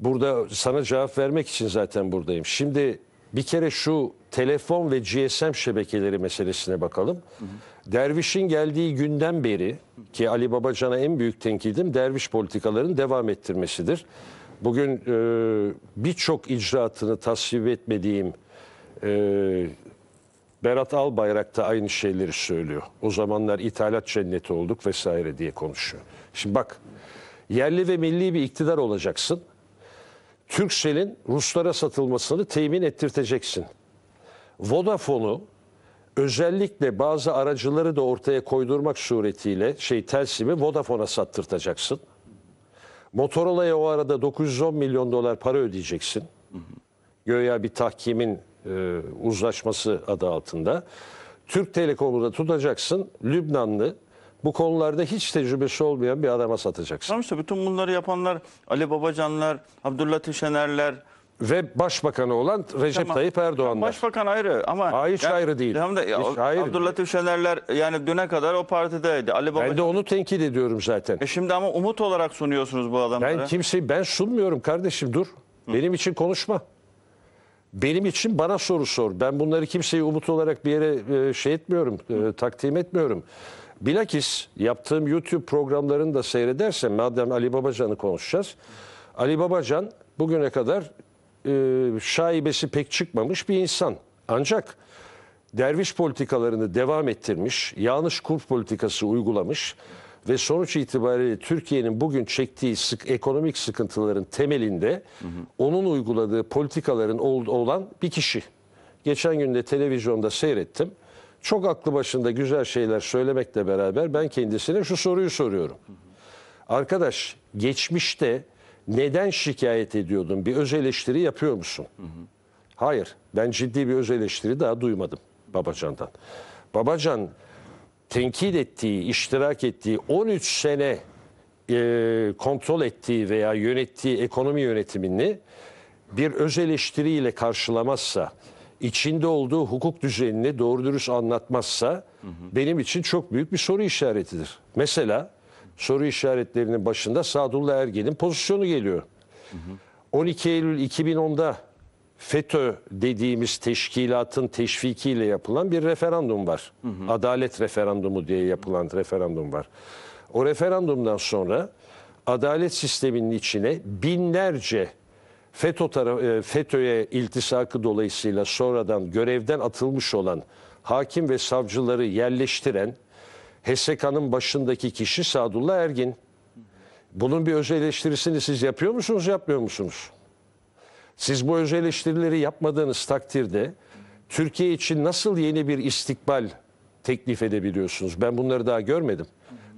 [SPEAKER 2] Burada sana cevap vermek için zaten buradayım. Şimdi bir kere şu telefon ve GSM şebekeleri meselesine bakalım. Hı hı. Derviş'in geldiği günden beri ki Ali Babacan'a en büyük tenkidim derviş politikaların devam ettirmesidir. Bugün e, birçok icraatını tasvip etmediğim e, Berat Albayrak da aynı şeyleri söylüyor. O zamanlar ithalat cenneti olduk vesaire diye konuşuyor. Şimdi bak yerli ve milli bir iktidar olacaksın. Türksel'in Ruslara satılmasını temin ettirteceksin. Vodafone'u özellikle bazı aracıları da ortaya koydurmak suretiyle şey Telsim'i Vodafone'a sattırtacaksın. Motorola'ya o arada 910 milyon dolar para ödeyeceksin. Göya bir tahkimin e, uzlaşması adı altında. Türk Telekom'u da tutacaksın. Lübnanlı bu konularda hiç tecrübesi olmayan bir adama satacaksın. Tamam işte bütün bunları yapanlar Ali Babacanlar,
[SPEAKER 1] Abdullah Tişenerler, ve başbakanı olan Recep Tamam. Tayyip Erdoğan Başbakan ayrı ama Aa, hiç ayrı değil. Tamam da Hiç ayrı Abdülhatif Şenerler yani düne kadar o partideydi. Ali Baba. ben
[SPEAKER 2] de onu tenkit ediyorum zaten. E şimdi ama umut olarak sunuyorsunuz bu adamları. Ben kimseyi ben sunmuyorum kardeşim dur. Benim için konuşma. Benim için bana soru sor. Ben bunları kimseyi umut olarak bir yere e, şey etmiyorum, e, takdim etmiyorum. Bilakis yaptığım YouTube programlarını da seyredersen madem Ali Babacan'ı konuşacağız. Ali Babacan bugüne kadar e, şaibesi pek çıkmamış bir insan. Ancak derviş politikalarını devam ettirmiş, yanlış kur politikası uygulamış ve sonuç itibariyle Türkiye'nin bugün çektiği sık, ekonomik sıkıntıların temelinde hı hı. onun uyguladığı politikaların ol, olan bir kişi. Geçen gün de televizyonda seyrettim. Çok aklı başında güzel şeyler söylemekle beraber ben kendisine şu soruyu soruyorum. Hı hı. Arkadaş geçmişte neden şikayet ediyordun? Bir öz eleştiri yapıyor musun? Hı hı. Hayır. Ben ciddi bir öz eleştiri daha duymadım Babacan'dan. Babacan tenkit ettiği, iştirak ettiği 13 sene e, kontrol ettiği veya yönettiği ekonomi yönetimini bir öz eleştiriyle karşılamazsa, içinde olduğu hukuk düzenini doğru dürüst anlatmazsa hı hı. benim için çok büyük bir soru işaretidir. Mesela soru işaretlerinin başında Sadullah Ergen'in pozisyonu geliyor. Hı hı. 12 Eylül 2010'da FETÖ dediğimiz teşkilatın teşvikiyle yapılan bir referandum var. Hı hı. Adalet referandumu diye yapılan referandum var. O referandumdan sonra adalet sisteminin içine binlerce FETÖ e, FETÖ'ye iltisakı dolayısıyla sonradan görevden atılmış olan hakim ve savcıları yerleştiren HSK'nın başındaki kişi Sadullah Ergin. Bunun bir öz eleştirisini siz yapıyor musunuz, yapmıyor musunuz? Siz bu öz eleştirileri yapmadığınız takdirde Türkiye için nasıl yeni bir istikbal teklif edebiliyorsunuz? Ben bunları daha görmedim.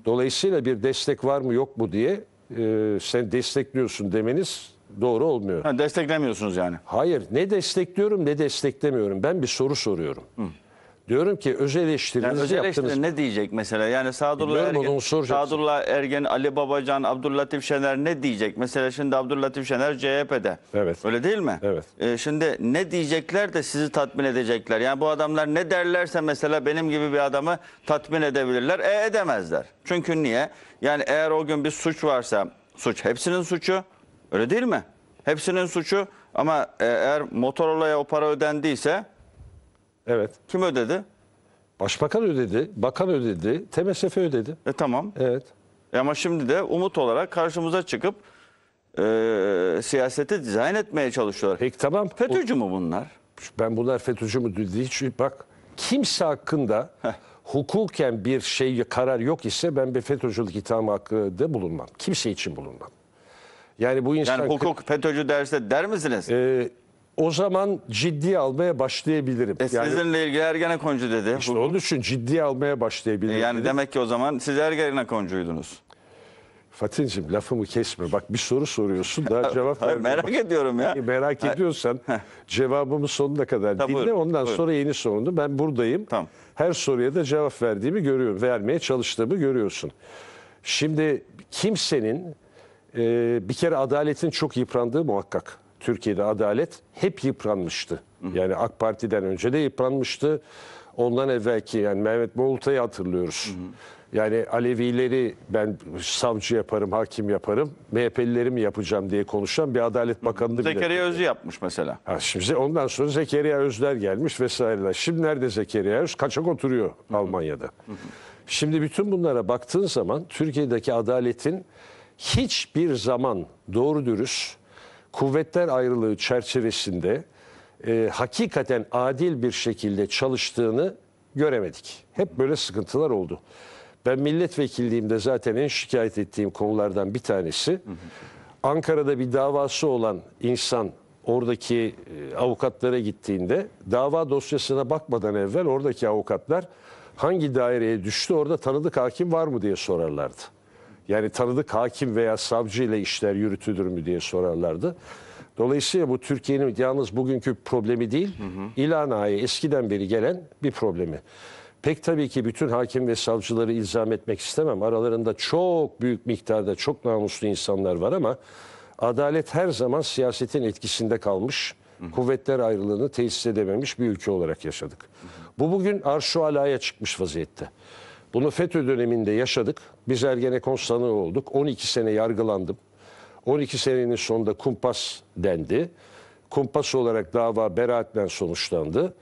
[SPEAKER 2] Dolayısıyla bir destek var mı yok mu diye e, sen destekliyorsun demeniz doğru olmuyor. Ha, desteklemiyorsunuz yani. Hayır ne destekliyorum ne desteklemiyorum. Ben bir soru soruyorum. Hı. Diyorum ki öz eleştirinizi yani yaptınız. ne diyecek mesela?
[SPEAKER 1] Yani Sadullah Ergen, Sadullah Ergen, Ali Babacan, Abdüllatif Şener ne diyecek? Mesela şimdi Abdüllatif Şener CHP'de. Evet. Öyle değil mi? Evet. Ee, şimdi ne diyecekler de sizi tatmin edecekler. Yani bu adamlar ne derlerse mesela benim gibi bir adamı tatmin edebilirler. E edemezler. Çünkü niye? Yani eğer o gün bir suç varsa suç hepsinin suçu. Öyle değil mi? Hepsinin suçu ama e, eğer Motorola'ya o para ödendiyse
[SPEAKER 2] Evet. Kim ödedi? Başbakan ödedi, bakan ödedi, TMSF ödedi. E tamam. Evet.
[SPEAKER 1] E ama şimdi de umut olarak karşımıza çıkıp e, siyaseti dizayn etmeye çalışıyorlar. Peki tamam. FETÖ'cü mü bunlar?
[SPEAKER 2] Ben bunlar FETÖ'cü mü dedi hiç bak kimse hakkında Heh. hukuken bir şey karar yok ise ben bir FETÖ'cülük ithamı hakkında bulunmam. Kimse için bulunmam. Yani bu insan... Yani hukuk FETÖ'cü derse der misiniz? E, o zaman ciddi almaya başlayabilirim. E, yani,
[SPEAKER 1] sizinle ilgili Ergenekoncu dedi. İşte onun için ciddiye almaya başlayabilirim. E, yani dedi. demek ki o zaman siz
[SPEAKER 2] Ergenekoncuydunuz. Fatin'cim lafımı kesme. Bak bir soru soruyorsun daha cevap ver. merak bak. ediyorum ya. Yani merak Hayır. ediyorsan cevabımı sonuna kadar Tabii, dinle. Ondan buyur. sonra yeni sorunu. Ben buradayım. Tamam. Her soruya da cevap verdiğimi görüyorum. Vermeye çalıştığımı görüyorsun. Şimdi kimsenin e, bir kere adaletin çok yıprandığı muhakkak. Türkiye'de adalet hep yıpranmıştı. Yani AK Parti'den önce de yıpranmıştı. Ondan evvelki yani Mehmet Moğulta'yı hatırlıyoruz. Yani Alevileri ben savcı yaparım, hakim yaparım, MHP'lileri mi yapacağım diye konuşan bir Adalet Bakanı'nı bile... Zekeriya Öz'ü yapmış mesela. Ha, şimdi ondan sonra Zekeriya Özler gelmiş vesaireler. Şimdi nerede Zekeriya Öz? Kaçak oturuyor hı hı. Almanya'da. Hı hı. Şimdi bütün bunlara baktığın zaman Türkiye'deki adaletin hiçbir zaman doğru dürüst kuvvetler ayrılığı çerçevesinde e, hakikaten adil bir şekilde çalıştığını göremedik. Hep böyle sıkıntılar oldu. Ben milletvekilliğimde zaten en şikayet ettiğim konulardan bir tanesi Ankara'da bir davası olan insan oradaki e, avukatlara gittiğinde dava dosyasına bakmadan evvel oradaki avukatlar hangi daireye düştü orada tanıdık hakim var mı diye sorarlardı. Yani tanıdık hakim veya savcı ile işler yürütülür mü diye sorarlardı. Dolayısıyla bu Türkiye'nin yalnız bugünkü problemi değil, ilanaya eskiden beri gelen bir problemi. Pek tabii ki bütün hakim ve savcıları ilzam etmek istemem. Aralarında çok büyük miktarda çok namuslu insanlar var ama adalet her zaman siyasetin etkisinde kalmış. Hı hı. Kuvvetler ayrılığını tesis edememiş bir ülke olarak yaşadık. Hı hı. Bu bugün arşu alaya çıkmış vaziyette. Bunu FETÖ döneminde yaşadık. Biz Ergenekon sanığı olduk. 12 sene yargılandım. 12 senenin sonunda kumpas dendi. Kumpas olarak dava beraatle sonuçlandı.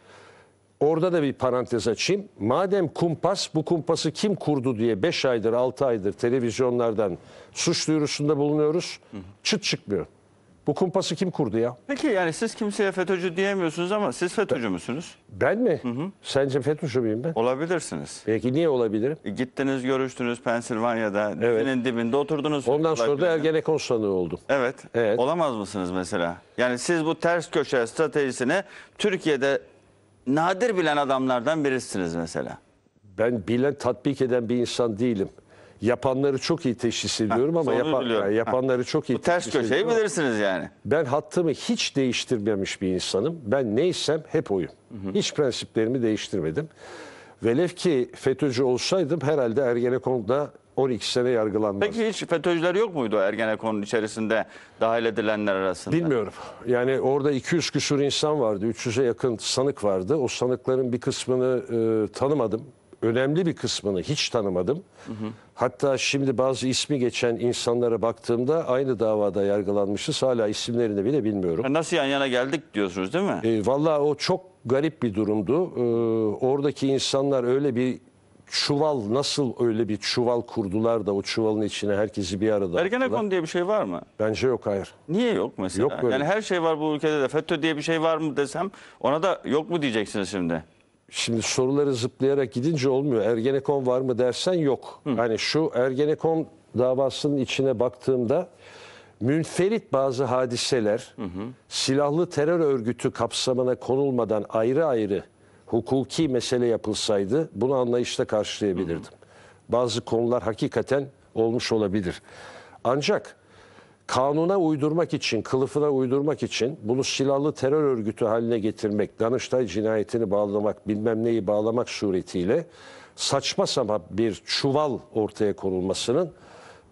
[SPEAKER 2] Orada da bir parantez açayım. Madem kumpas, bu kumpası kim kurdu diye 5 aydır 6 aydır televizyonlardan suç duyurusunda bulunuyoruz. Çıt çıkmıyor. Bu kumpası kim kurdu ya?
[SPEAKER 1] Peki yani siz kimseye FETÖ'cü diyemiyorsunuz ama siz FETÖ'cü müsünüz? Ben mi?
[SPEAKER 2] Hı hı. Sence FETÖ'cü müyüm ben?
[SPEAKER 1] Olabilirsiniz. Peki niye olabilirim? E, Gittiniz görüştünüz Pensilvanya'da, Evet. dibinin dibinde oturdunuz. Ondan sonra da Ergenekon sanığı oldum. Evet. Evet. Olamaz
[SPEAKER 2] mısınız mesela?
[SPEAKER 1] Yani siz bu ters köşe stratejisini Türkiye'de nadir
[SPEAKER 2] bilen adamlardan
[SPEAKER 1] birisiniz mesela.
[SPEAKER 2] Ben bilen tatbik eden bir insan değilim. Yapanları çok iyi teşhis ediyorum ama yapan, yani yapanları çok iyi Bu ters köşeyi bilirsiniz yani. Ben hattımı hiç değiştirmemiş bir insanım. Ben neysem hep oyum. Hı hı. Hiç prensiplerimi değiştirmedim. Velev ki FETÖ'cü olsaydım herhalde Ergenekon'da 12 sene yargılanmazdım.
[SPEAKER 1] Peki hiç FETÖ'cüler yok muydu Ergenekon'un içerisinde dahil edilenler arasında?
[SPEAKER 2] Bilmiyorum. Yani orada 200 küsur insan vardı. 300'e yakın sanık vardı. O sanıkların bir kısmını e, tanımadım önemli bir kısmını hiç tanımadım. Hı hı. Hatta şimdi bazı ismi geçen insanlara baktığımda aynı davada yargılanmışız. Hala isimlerini bile bilmiyorum.
[SPEAKER 1] E, nasıl yan yana geldik diyorsunuz
[SPEAKER 2] değil mi? E, Valla o çok garip bir durumdu. E, oradaki insanlar öyle bir çuval nasıl öyle bir çuval kurdular da o çuvalın içine herkesi bir arada Ergenekon diye bir şey var mı? Bence yok hayır. Niye yok mesela? Yok böyle. Yani
[SPEAKER 1] her şey var bu ülkede de FETÖ diye bir şey var mı desem ona da yok mu diyeceksiniz şimdi?
[SPEAKER 2] Şimdi soruları zıplayarak gidince olmuyor. Ergenekon var mı dersen yok. Hı. Hani şu Ergenekon davasının içine baktığımda münferit bazı hadiseler hı hı. silahlı terör örgütü kapsamına konulmadan ayrı ayrı hukuki mesele yapılsaydı bunu anlayışla karşılayabilirdim. Hı hı. Bazı konular hakikaten olmuş olabilir. Ancak kanuna uydurmak için, kılıfına uydurmak için bunu silahlı terör örgütü haline getirmek, Danıştay cinayetini bağlamak, bilmem neyi bağlamak suretiyle saçma sapan bir çuval ortaya konulmasının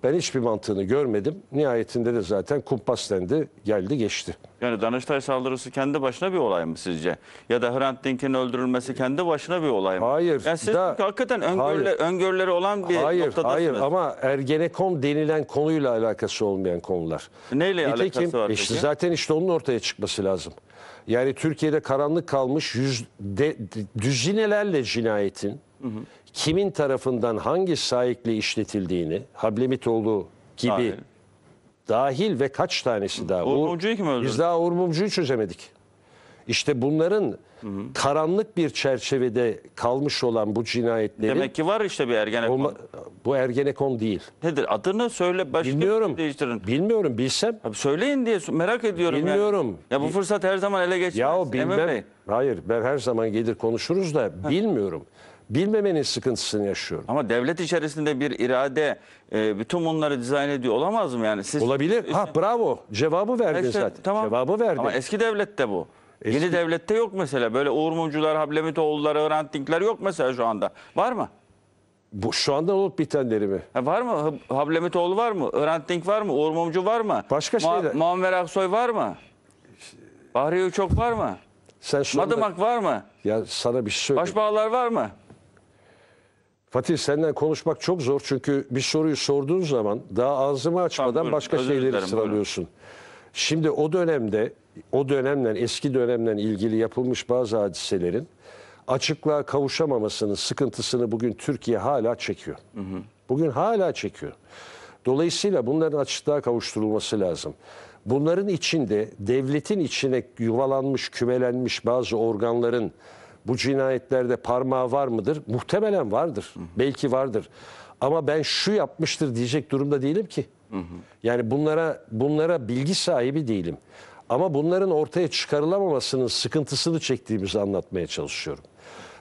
[SPEAKER 2] ben hiçbir mantığını görmedim. Nihayetinde de zaten kumpaslendi, geldi geçti.
[SPEAKER 1] Yani Danıştay saldırısı kendi başına bir olay mı sizce? Ya da Hrant Dink'in öldürülmesi kendi başına bir olay mı? Hayır. Yani siz da, hakikaten öngörüle, hayır, öngörüleri olan bir hayır, noktadasınız. Hayır ama
[SPEAKER 2] Ergenekon denilen konuyla alakası olmayan konular. Neyle Nitekim, alakası var peki? Işte zaten işte onun ortaya çıkması lazım. Yani Türkiye'de karanlık kalmış yüz, düzinelerle cinayetin, hı hı kimin tarafından hangi saikle işletildiğini Hablemitoğlu gibi dahil, dahil ve kaç tanesi daha. Uğur Mumcu'yu kim öldürdü? Biz daha Uğur Mumcu'yu çözemedik. İşte bunların hı hı. karanlık bir çerçevede kalmış olan bu cinayetleri. Demek
[SPEAKER 1] ki var işte bir Ergenekon. Olma, bu Ergenekon değil. Nedir? Adını söyle başka şey bilmiyorum, değiştirin. Bilmiyorum. Bilsem. Abi söyleyin diye merak ediyorum. Bilmiyorum. Yani. Ya bu fırsat her zaman ele geçmez. Ya bilmem. Bey.
[SPEAKER 2] Hayır ben her zaman gelir konuşuruz da bilmiyorum bilmemenin sıkıntısını yaşıyorum. Ama devlet içerisinde bir irade
[SPEAKER 1] e, bütün bunları dizayn ediyor olamaz mı yani? Siz, Olabilir. ha bravo. Cevabı verdin işte, zaten. Tamam. Cevabı verdin. Ama eski devlette bu. Eski... Yeni devlette yok mesela. Böyle Uğur Mumcular, Hablemitoğullar, Hrant Dinkler yok mesela şu anda. Var mı?
[SPEAKER 2] Bu şu anda olup bitenleri mi?
[SPEAKER 1] Ha, var mı? Hablemitoğlu var mı? Hrant Dink var mı? Uğur Mumcu var mı? Başka Ma şeyler. Muammer Aksoy var
[SPEAKER 2] mı? Bahriye Uçok var mı? Sen sonunda... Madımak var mı? Ya sana bir şey söyleyeyim. Başbağlar var mı? Fatih senden konuşmak çok zor çünkü bir soruyu sorduğun zaman daha ağzımı açmadan buyurun, başka şeyleri sıralıyorsun. Buyurun. Şimdi o dönemde o dönemden eski dönemden ilgili yapılmış bazı hadiselerin açıklığa kavuşamamasının sıkıntısını bugün Türkiye hala çekiyor. Hı hı. Bugün hala çekiyor. Dolayısıyla bunların açıklığa kavuşturulması lazım. Bunların içinde devletin içine yuvalanmış, kümelenmiş bazı organların bu cinayetlerde parmağı var mıdır? Muhtemelen vardır. Hı hı. Belki vardır. Ama ben şu yapmıştır diyecek durumda değilim ki. Hı hı. Yani bunlara bunlara bilgi sahibi değilim. Ama bunların ortaya çıkarılamamasının sıkıntısını çektiğimizi anlatmaya çalışıyorum.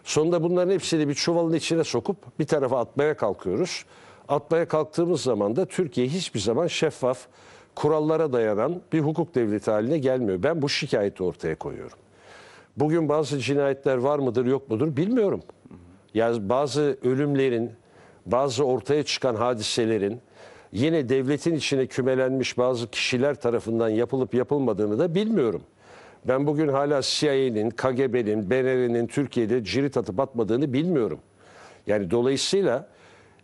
[SPEAKER 2] Sonunda bunların hepsini bir çuvalın içine sokup bir tarafa atmaya kalkıyoruz. Atmaya kalktığımız zaman da Türkiye hiçbir zaman şeffaf, kurallara dayanan bir hukuk devleti haline gelmiyor. Ben bu şikayeti ortaya koyuyorum. Bugün bazı cinayetler var mıdır yok mudur bilmiyorum. Yani bazı ölümlerin, bazı ortaya çıkan hadiselerin yine devletin içine kümelenmiş bazı kişiler tarafından yapılıp yapılmadığını da bilmiyorum. Ben bugün hala CIA'nin, KGB'nin, BNR'nin Türkiye'de cirit atıp atmadığını bilmiyorum. Yani dolayısıyla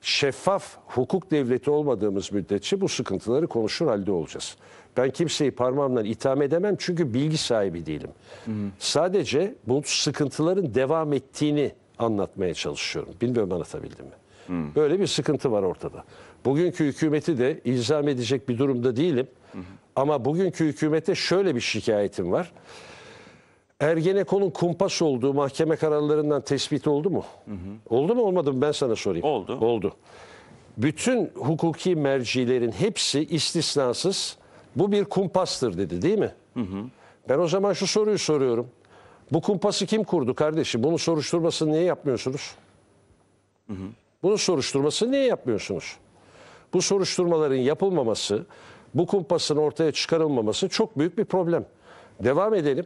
[SPEAKER 2] şeffaf hukuk devleti olmadığımız müddetçe bu sıkıntıları konuşur halde olacağız. Ben kimseyi parmağımdan itham edemem çünkü bilgi sahibi değilim. Hı Sadece bu sıkıntıların devam ettiğini anlatmaya çalışıyorum. Bilmiyorum anlatabildim mi? Hı. Böyle bir sıkıntı var ortada. Bugünkü hükümeti de ilzam edecek bir durumda değilim. Hı Ama bugünkü hükümete şöyle bir şikayetim var. Ergenekon'un kumpas olduğu mahkeme kararlarından tespit oldu mu? Hı hı. Oldu mu olmadı mı ben sana sorayım. Oldu. Oldu. Bütün hukuki mercilerin hepsi istisnasız bu bir kumpastır dedi değil mi? Hı hı. Ben o zaman şu soruyu soruyorum. Bu kumpası kim kurdu kardeşim? Bunu soruşturmasını niye yapmıyorsunuz? Hı hı. Bunun soruşturmasını niye yapmıyorsunuz? Bu soruşturmaların yapılmaması, bu kumpasın ortaya çıkarılmaması çok büyük bir problem. Devam edelim.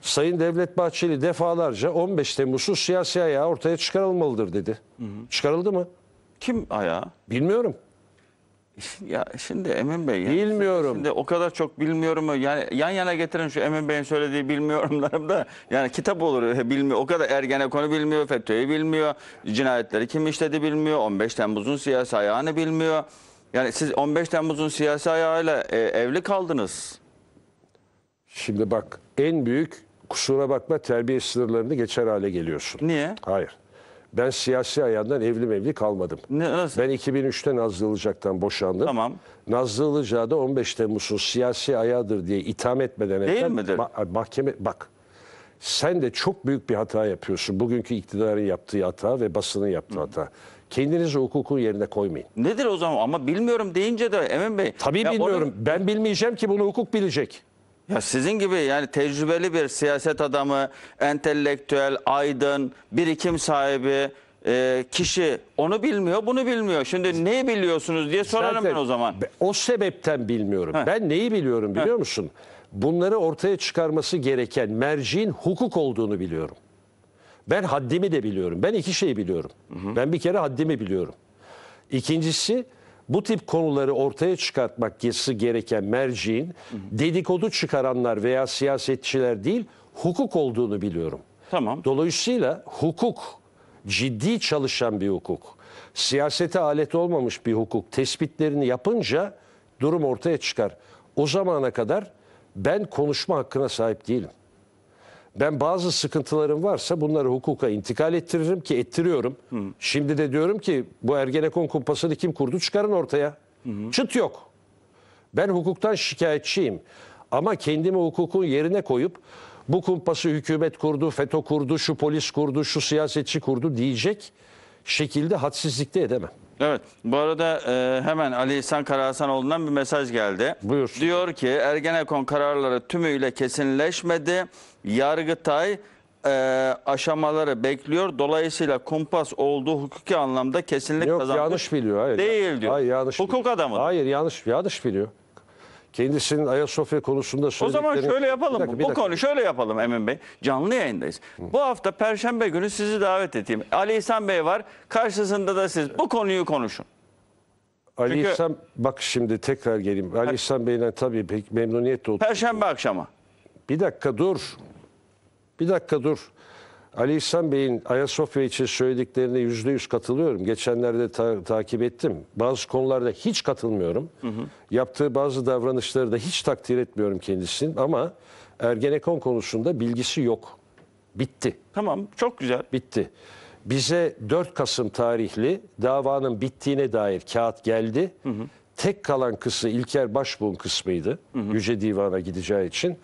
[SPEAKER 2] Sayın Devlet Bahçeli defalarca 15 Temmuz'u siyasi ayağı ortaya çıkarılmalıdır dedi. Hı hı. Çıkarıldı mı? Kim ayağı? Bilmiyorum. Ya şimdi Emin Bey. Yani
[SPEAKER 1] bilmiyorum. Şimdi o kadar çok bilmiyorum. Yani yan yana getirin şu Emin Bey'in söylediği bilmiyorumlarım da. Yani kitap olur. Bilmiyor. O kadar ergene konu bilmiyor. FETÖ'yü bilmiyor. Cinayetleri kim işledi bilmiyor. 15 Temmuz'un siyasi ayağını bilmiyor. Yani siz 15 Temmuz'un siyasi ayağıyla e, evli kaldınız.
[SPEAKER 2] Şimdi bak en büyük kusura bakma terbiye sınırlarını geçer hale geliyorsun. Niye? Hayır. Ben siyasi ayağından evli evli kalmadım. Ne, nasıl? Ben 2003'te Nazlı Ilıcak'tan boşandım. Tamam. Nazlı Ilıcak'ı da 15 Temmuz'un siyasi ayağıdır diye itham etmeden Değil etken, midir? Ma mahkeme bak sen de çok büyük bir hata yapıyorsun. Bugünkü iktidarın yaptığı hata ve basının yaptığı Hı. hata. Kendinizi hukukun yerine koymayın.
[SPEAKER 1] Nedir o zaman ama bilmiyorum deyince de Emin Bey. Tabii bilmiyorum. Onu... Ben bilmeyeceğim ki bunu hukuk bilecek. Ya sizin gibi yani tecrübeli bir siyaset adamı, entelektüel, aydın, birikim sahibi e, kişi onu bilmiyor, bunu bilmiyor. Şimdi neyi biliyorsunuz diye sorarım Zaten ben o zaman.
[SPEAKER 2] O sebepten bilmiyorum. Heh. Ben neyi biliyorum biliyor Heh. musun? Bunları ortaya çıkarması gereken merciğin hukuk olduğunu biliyorum. Ben haddimi de biliyorum. Ben iki şeyi biliyorum. Hı hı. Ben bir kere haddimi biliyorum. İkincisi bu tip konuları ortaya çıkartmak gereken merciğin dedikodu çıkaranlar veya siyasetçiler değil hukuk olduğunu biliyorum. Tamam. Dolayısıyla hukuk ciddi çalışan bir hukuk. Siyasete alet olmamış bir hukuk tespitlerini yapınca durum ortaya çıkar. O zamana kadar ben konuşma hakkına sahip değilim. Ben bazı sıkıntılarım varsa bunları hukuka intikal ettiririm ki ettiriyorum. Hı. Şimdi de diyorum ki bu Ergenekon kumpasını kim kurdu çıkarın ortaya. Hı Çıt yok. Ben hukuktan şikayetçiyim. Ama kendimi hukukun yerine koyup bu kumpası hükümet kurdu, FETÖ kurdu, şu polis kurdu, şu siyasetçi kurdu diyecek şekilde hadsizlikte edemem.
[SPEAKER 1] Evet. Bu arada e, hemen Ali İhsan Karahasanoğlu'ndan bir mesaj geldi. Buyur. Diyor ki Ergenekon kararları tümüyle kesinleşmedi. Yargıtay e, aşamaları bekliyor. Dolayısıyla kumpas olduğu hukuki anlamda kesinlik Yok kazanmış yanlış
[SPEAKER 2] biliyor. Hayır. değil diyor. Hayır yanlış Hukuk biliyor. adamı. Hayır yanlış yanlış biliyor kendisinin Ayasofya konusunda söylediklerini... O zaman şöyle yapalım. Bir dakika, bir dakika. Bu konu
[SPEAKER 1] şöyle yapalım Emin Bey. Canlı yayındayız. Hı. Bu hafta Perşembe günü sizi davet edeyim. Ali İhsan Bey var. Karşısında da siz bu konuyu konuşun.
[SPEAKER 2] Ali Çünkü, İhsan bak şimdi tekrar geleyim. Ali İhsan Bey'le tabii pek memnuniyetle Perşembe akşama. Bir dakika dur. Bir dakika dur. Ali İhsan Bey'in Ayasofya için söylediklerine yüzde yüz katılıyorum. Geçenlerde ta takip ettim. Bazı konularda hiç katılmıyorum. Hı hı. Yaptığı bazı davranışları da hiç takdir etmiyorum kendisinin ama Ergenekon konusunda bilgisi yok. Bitti. Tamam çok güzel. Bitti. Bize 4 Kasım tarihli davanın bittiğine dair kağıt geldi. Hı hı. Tek kalan kısmı İlker Başbuğ'un kısmıydı. Hı hı. Yüce Divan'a gideceği için.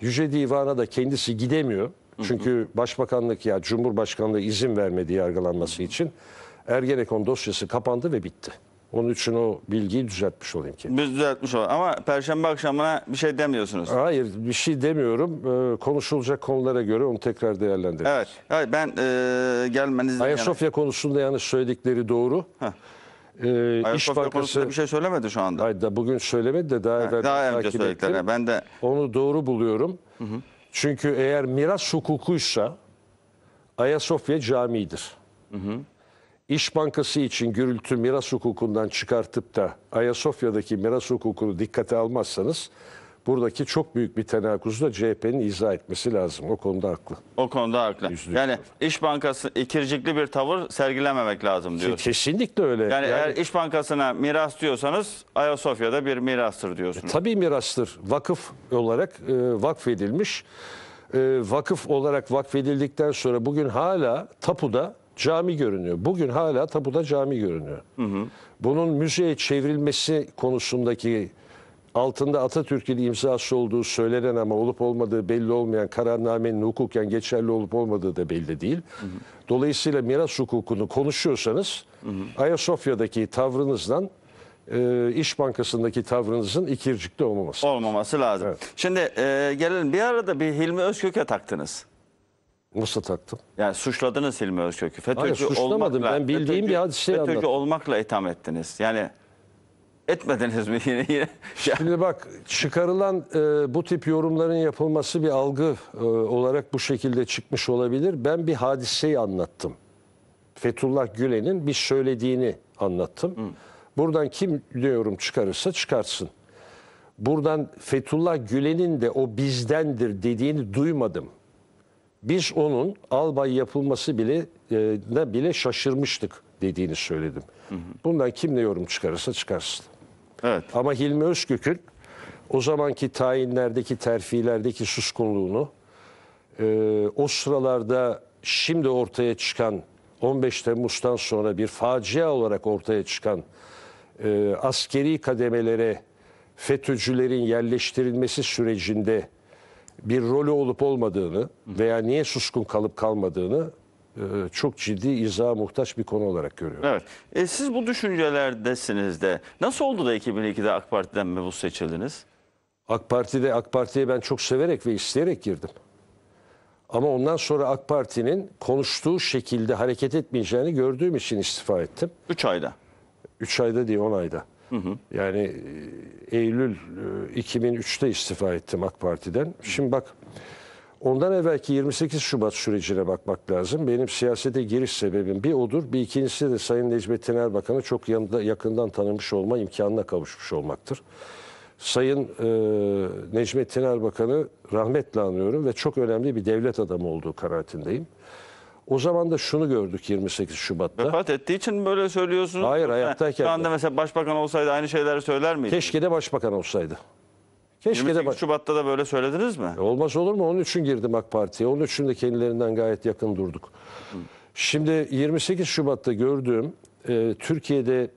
[SPEAKER 2] Yüce Divan'a da kendisi gidemiyor. Çünkü başbakanlık ya Cumhurbaşkanlığı izin vermedi yargılanması için Ergenekon dosyası kapandı ve bitti. Onun için o bilgiyi düzeltmiş olayım ki.
[SPEAKER 1] Biz düzeltmiş olalım ama perşembe akşamına bir şey demiyorsunuz.
[SPEAKER 2] Hayır bir şey demiyorum. Ee, konuşulacak konulara göre onu tekrar değerlendireceğiz.
[SPEAKER 1] Evet. Hayır, ben e, gelmenizden Ayasofya
[SPEAKER 2] konusunda yani söyledikleri doğru. Heh. Ee, yana... İş konusunda bir şey söylemedi şu anda. Hayır, da bugün söylemedi de daha evvel daha önce takip Ben de Onu doğru buluyorum. Hı hı. Çünkü eğer miras hukukuysa Ayasofya camidir. Hı hı. İş Bankası için gürültü miras hukukundan çıkartıp da Ayasofya'daki miras hukukunu dikkate almazsanız buradaki çok büyük bir tenakuzu da CHP'nin izah etmesi lazım. O konuda haklı.
[SPEAKER 1] O konuda haklı. Yüzlük yani olarak. İş Bankası ikircikli bir tavır sergilememek lazım diyor. Kesinlikle öyle. Yani, yani eğer İş Bankası'na miras diyorsanız Ayasofya'da bir mirastır diyorsunuz. E,
[SPEAKER 2] tabii mirastır. Vakıf olarak e, vakfedilmiş. E, vakıf olarak vakfedildikten sonra bugün hala tapuda cami görünüyor. Bugün hala tapuda cami görünüyor. Hı hı. Bunun müzeye çevrilmesi konusundaki altında Atatürk'ün imzası olduğu söylenen ama olup olmadığı belli olmayan kararnamenin hukuken geçerli olup olmadığı da belli değil. Hı hı. Dolayısıyla miras hukukunu konuşuyorsanız hı hı. Ayasofya'daki tavrınızdan e, İş Bankası'ndaki tavrınızın ikircikte olmaması.
[SPEAKER 1] Olmaması lazım. Evet. Şimdi e, gelelim bir arada bir Hilmi Özkök'e taktınız.
[SPEAKER 2] Nasıl taktım?
[SPEAKER 1] Yani suçladınız Hilmi Özkök'ü. FETÖ'cü Olmakla, ben bildiğim FETÖ'cü, bir FETÖ'cü olmakla itham ettiniz. Yani etmediniz mi yine? yine?
[SPEAKER 2] Şimdi bak çıkarılan e, bu tip yorumların yapılması bir algı e, olarak bu şekilde çıkmış olabilir. Ben bir hadiseyi anlattım. Fethullah Gülen'in bir söylediğini anlattım. Hı. Buradan kim diyorum çıkarırsa çıkarsın. Buradan Fethullah Gülen'in de o bizdendir dediğini duymadım. Biz onun albay yapılması bile e, bile şaşırmıştık dediğini söyledim. Hı hı. Bundan kim ne yorum çıkarırsa çıkarsın. Evet. Ama Hilmi Özkök'ün o zamanki tayinlerdeki, terfilerdeki suskunluğunu, e, o sıralarda şimdi ortaya çıkan 15 Temmuz'dan sonra bir facia olarak ortaya çıkan e, askeri kademelere FETÖ'cülerin yerleştirilmesi sürecinde bir rolü olup olmadığını veya niye suskun kalıp kalmadığını e, çok ciddi izaha muhtaç bir konu olarak görüyorum.
[SPEAKER 1] Evet. E, siz bu düşüncelerdesiniz
[SPEAKER 2] de. Nasıl oldu da 2002'de AK Parti'den mi bu seçildiniz? AK Parti'de AK Parti'ye ben çok severek ve isteyerek girdim. Ama ondan sonra AK Parti'nin konuştuğu şekilde hareket etmeyeceğini gördüğüm için istifa ettim. 3 ayda. 3 ayda değil 10 ayda. Hı hı. Yani e, Eylül 2003'te e, istifa ettim AK Parti'den. Şimdi bak Ondan evvelki 28 Şubat sürecine bakmak lazım. Benim siyasete giriş sebebim bir odur. Bir ikincisi de Sayın Necmettin Erbakan'ı çok yanında, yakından tanımış olma imkanına kavuşmuş olmaktır. Sayın e, Necmettin Erbakan'ı rahmetle anıyorum ve çok önemli bir devlet adamı olduğu kanaatindeyim. O zaman da şunu gördük 28 Şubat'ta.
[SPEAKER 1] Vefat ettiği için böyle söylüyorsunuz. Hayır hayattayken. Şu anda mesela başbakan olsaydı aynı şeyleri söyler miydi?
[SPEAKER 2] Keşke de başbakan olsaydı.
[SPEAKER 1] Keşke de bak. Şubat'ta da böyle söylediniz mi?
[SPEAKER 2] E, olmaz olur mu? Onun için girdim AK Parti'ye. Onun için de kendilerinden gayet yakın durduk. Şimdi 28 Şubat'ta gördüğüm e, Türkiye'de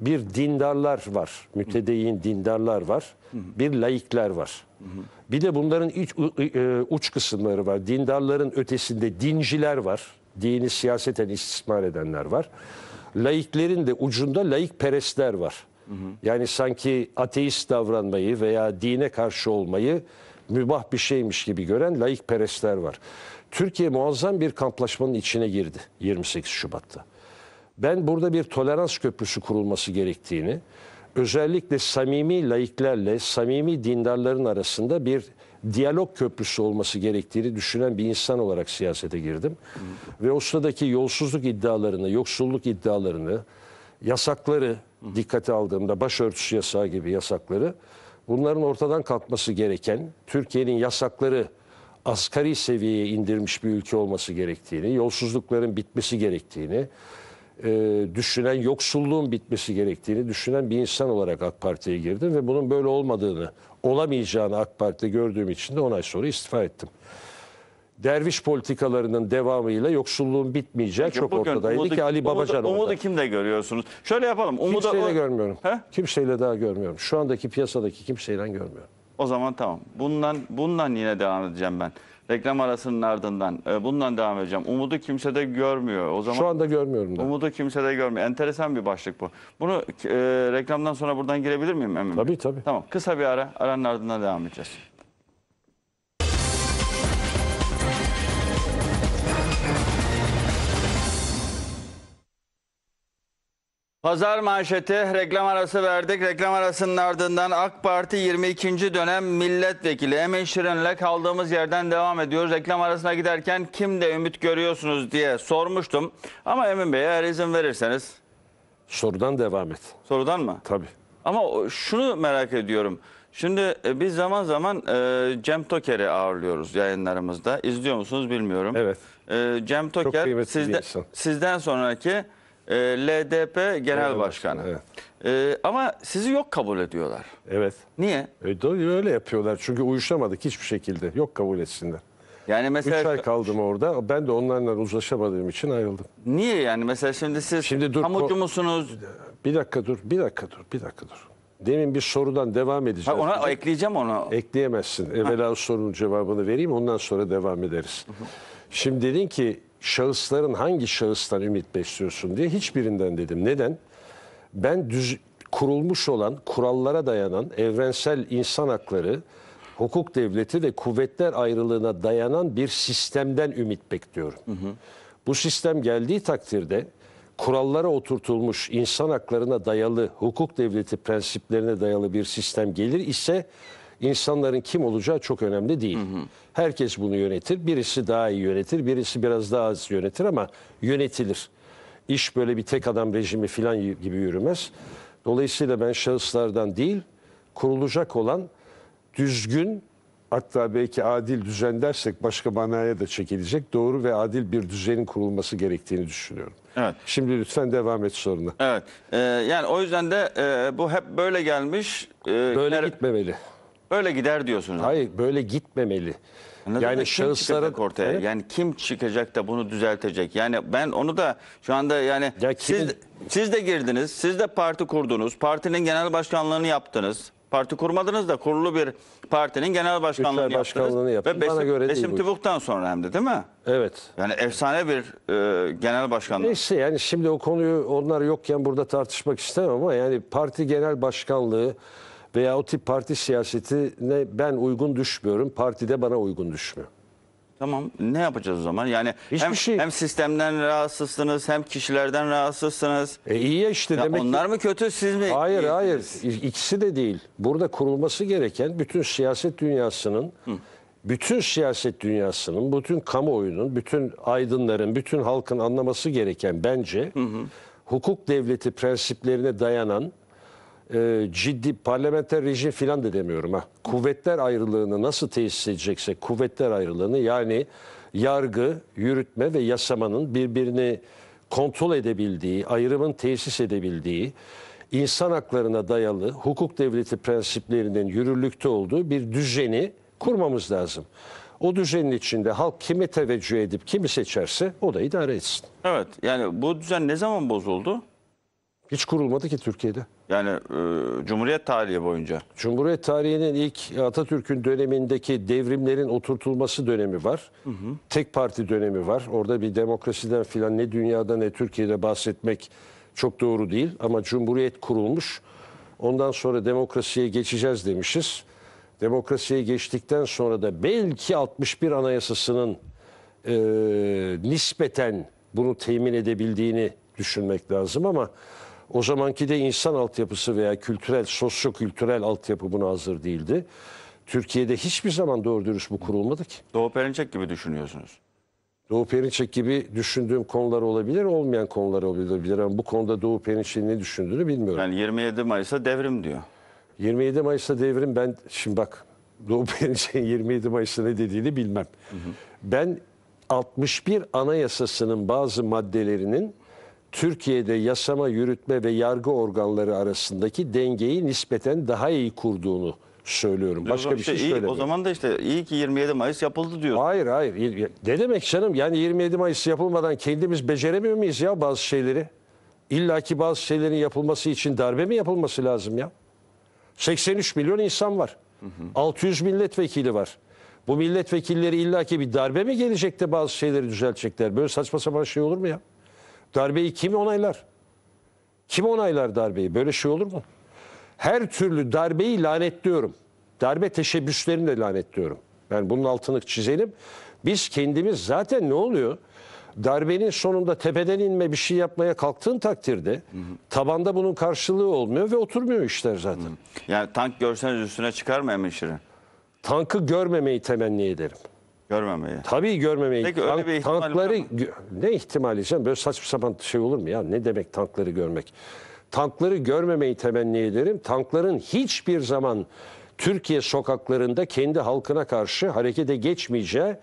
[SPEAKER 2] bir dindarlar var. Mütedeyyin dindarlar var. Bir laikler var. Bir de bunların iç, e, uç kısımları var. Dindarların ötesinde dinciler var. Dini siyaseten istismar edenler var. Laiklerin de ucunda laik perestler var. Yani sanki ateist davranmayı veya dine karşı olmayı mübah bir şeymiş gibi gören laik perestler var. Türkiye muazzam bir kamplaşmanın içine girdi 28 Şubat'ta. Ben burada bir tolerans köprüsü kurulması gerektiğini, özellikle samimi laiklerle samimi dindarların arasında bir diyalog köprüsü olması gerektiğini düşünen bir insan olarak siyasete girdim. Hı. Ve o sıradaki yolsuzluk iddialarını, yoksulluk iddialarını, yasakları, dikkate aldığımda başörtüsü yasağı gibi yasakları bunların ortadan kalkması gereken Türkiye'nin yasakları asgari seviyeye indirmiş bir ülke olması gerektiğini, yolsuzlukların bitmesi gerektiğini, e, düşünen yoksulluğun bitmesi gerektiğini düşünen bir insan olarak AK Parti'ye girdim ve bunun böyle olmadığını, olamayacağını AK Parti'de gördüğüm için de 10 ay sonra istifa ettim derviş politikalarının devamıyla yoksulluğun bitmeyeceği Peki, çok bugün ortadaydı umudu, ki Ali Babacan Umudu, umudu
[SPEAKER 1] kimde görüyorsunuz? Şöyle yapalım. Umudu, kimseyle o...
[SPEAKER 2] görmüyorum. He? Kimseyle daha görmüyorum. Şu andaki piyasadaki kimseyle görmüyorum. O zaman tamam.
[SPEAKER 1] Bundan bundan yine devam edeceğim ben. Reklam arasının ardından e, bundan devam edeceğim. Umudu kimse de görmüyor. O zaman Şu
[SPEAKER 2] anda görmüyorum da.
[SPEAKER 1] Umudu kimse de görmüyor. Enteresan bir başlık bu. Bunu e, reklamdan sonra buradan girebilir miyim Emin? Tabii tabii. Tamam. Kısa bir ara. Aranın ardından devam edeceğiz. Pazar manşeti reklam arası verdik. Reklam arasının ardından AK Parti 22. dönem milletvekili Emin Şirin'le kaldığımız yerden devam ediyoruz. Reklam arasına giderken kimde ümit görüyorsunuz diye sormuştum. Ama Emin Bey eğer izin verirseniz. Sorudan devam et. Sorudan mı? Tabii. Ama şunu merak ediyorum. Şimdi e, biz zaman zaman e, Cem Toker'i ağırlıyoruz yayınlarımızda. İzliyor musunuz bilmiyorum. Evet. E, Cem Toker Çok sizde, sizden sonraki e, ee, LDP Genel Evet, Başkanı. evet.
[SPEAKER 2] E, ama sizi yok kabul ediyorlar. Evet. Niye? E, doğru, öyle yapıyorlar çünkü uyuşamadık hiçbir şekilde. Yok kabul etsinler. Yani mesela Üç ay kaldım orada. Ben de onlarla uzlaşamadığım için ayrıldım. niye yani mesela şimdi siz Şimdi dur, kamucu musunuz? Bir dakika dur, bir dakika dur, bir dakika dur. Demin bir sorudan devam edeceğiz. Ha, ona ekleyeceğim onu. Ekleyemezsin. Evvela o sorunun cevabını vereyim ondan sonra devam ederiz. Şimdi dedin ki şahısların hangi şahıstan ümit besliyorsun diye hiçbirinden dedim. Neden? Ben düz, kurulmuş olan, kurallara dayanan, evrensel insan hakları, hukuk devleti ve kuvvetler ayrılığına dayanan bir sistemden ümit bekliyorum. Hı hı. Bu sistem geldiği takdirde kurallara oturtulmuş, insan haklarına dayalı, hukuk devleti prensiplerine dayalı bir sistem gelir ise insanların kim olacağı çok önemli değil. Hı hı. Herkes bunu yönetir. Birisi daha iyi yönetir, birisi biraz daha az yönetir ama yönetilir. İş böyle bir tek adam rejimi falan gibi yürümez. Dolayısıyla ben şahıslardan değil, kurulacak olan düzgün, hatta belki adil düzen dersek başka manaya da çekilecek doğru ve adil bir düzenin kurulması gerektiğini düşünüyorum. Evet. Şimdi lütfen devam et soruna.
[SPEAKER 1] Evet. Ee, yani o yüzden de e, bu hep böyle gelmiş. E, böyle gitmemeli. Böyle gider diyorsunuz. Hayır böyle gitmemeli. Ne yani demek, ortaya. Evet. Yani kim çıkacak da bunu düzeltecek? Yani ben onu da şu anda yani ya kimin... siz siz de girdiniz, siz de parti kurdunuz, partinin genel başkanlığını yaptınız. Parti kurmadınız da kurulu bir partinin genel başkanlığını Üçler başkanlığını yaptınız. Ve Bana Besim, Besim Tübük'ten sonra hem de değil mi? Evet. Yani efsane bir e, genel başkanlığı.
[SPEAKER 2] Neyse yani şimdi o konuyu onlar yokken burada tartışmak istemem ama yani parti genel başkanlığı veya o tip parti siyasetine ben uygun düşmüyorum. Parti de bana uygun düşmüyor. Tamam
[SPEAKER 1] ne yapacağız o zaman? Yani Hiçbir hem, şey. hem sistemden rahatsızsınız hem kişilerden rahatsızsınız. E iyi ya işte ya demek Onlar
[SPEAKER 2] ki... mı kötü siz mi? Hayır İyisiniz? hayır ikisi de değil. Burada kurulması gereken bütün siyaset dünyasının Hı. bütün siyaset dünyasının, bütün kamuoyunun, bütün aydınların, bütün halkın anlaması gereken bence hı hı. hukuk devleti prensiplerine dayanan e, ciddi parlamenter rejim filan da demiyorum. Ha. Kuvvetler ayrılığını nasıl tesis edecekse kuvvetler ayrılığını yani yargı, yürütme ve yasamanın birbirini kontrol edebildiği, ayrımın tesis edebildiği, insan haklarına dayalı hukuk devleti prensiplerinin yürürlükte olduğu bir düzeni kurmamız lazım. O düzenin içinde halk kimi teveccüh edip kimi seçerse o da idare etsin.
[SPEAKER 1] Evet yani bu düzen ne zaman bozuldu?
[SPEAKER 2] Hiç kurulmadı ki Türkiye'de.
[SPEAKER 1] Yani e, Cumhuriyet tarihi boyunca.
[SPEAKER 2] Cumhuriyet tarihinin ilk Atatürk'ün dönemindeki devrimlerin oturtulması dönemi var. Hı hı. Tek parti dönemi var. Orada bir demokrasiden filan ne dünyada ne Türkiye'de bahsetmek çok doğru değil. Ama Cumhuriyet kurulmuş. Ondan sonra demokrasiye geçeceğiz demişiz. Demokrasiye geçtikten sonra da belki 61 Anayasası'nın e, nispeten bunu temin edebildiğini düşünmek lazım ama o zamanki de insan altyapısı veya kültürel, sosyo-kültürel altyapı buna hazır değildi. Türkiye'de hiçbir zaman doğru dürüst bu kurulmadı ki. Doğu Perinçek gibi düşünüyorsunuz. Doğu Perinçek gibi düşündüğüm konular olabilir, olmayan konular olabilir. Ama bu konuda Doğu Perinçek'in ne düşündüğünü bilmiyorum. Yani 27 Mayıs'a devrim diyor. 27 Mayıs'a devrim ben, şimdi bak Doğu Perinçek'in 27 Mayıs'ta ne dediğini bilmem. Hı hı. Ben 61 Anayasası'nın bazı maddelerinin Türkiye'de yasama, yürütme ve yargı organları arasındaki dengeyi nispeten daha iyi kurduğunu söylüyorum. Başka bir şey iyi, söylemiyorum. O zaman da işte iyi ki 27 Mayıs yapıldı diyor. Hayır hayır. Ne demek canım? Yani 27 Mayıs yapılmadan kendimiz beceremiyor muyuz ya bazı şeyleri? İlla ki bazı şeylerin yapılması için darbe mi yapılması lazım ya? 83 milyon insan var. Hı hı. 600 milletvekili var. Bu milletvekilleri illa ki bir darbe mi gelecek de bazı şeyleri düzeltecekler? Böyle saçma sapan şey olur mu ya? Darbeyi kim onaylar? Kim onaylar darbeyi? Böyle şey olur mu? Her türlü darbeyi lanetliyorum. Darbe teşebbüslerini de lanetliyorum. Yani bunun altını çizelim. Biz kendimiz zaten ne oluyor? Darbenin sonunda tepeden inme bir şey yapmaya kalktığın takdirde hı hı. tabanda bunun karşılığı olmuyor ve oturmuyor işler zaten. Hı.
[SPEAKER 1] Yani tank görseniz üstüne çıkar mı Emin Şirin? Tankı
[SPEAKER 2] görmemeyi temenni ederim. Görmemeyi. Tabii görmemeyi. Peki Tank, ihtimal tankları gö ne ihtimali sen böyle saçma sapan şey olur mu ya? Ne demek tankları görmek? Tankları görmemeyi temenni ederim. Tankların hiçbir zaman Türkiye sokaklarında kendi halkına karşı harekete geçmeyeceği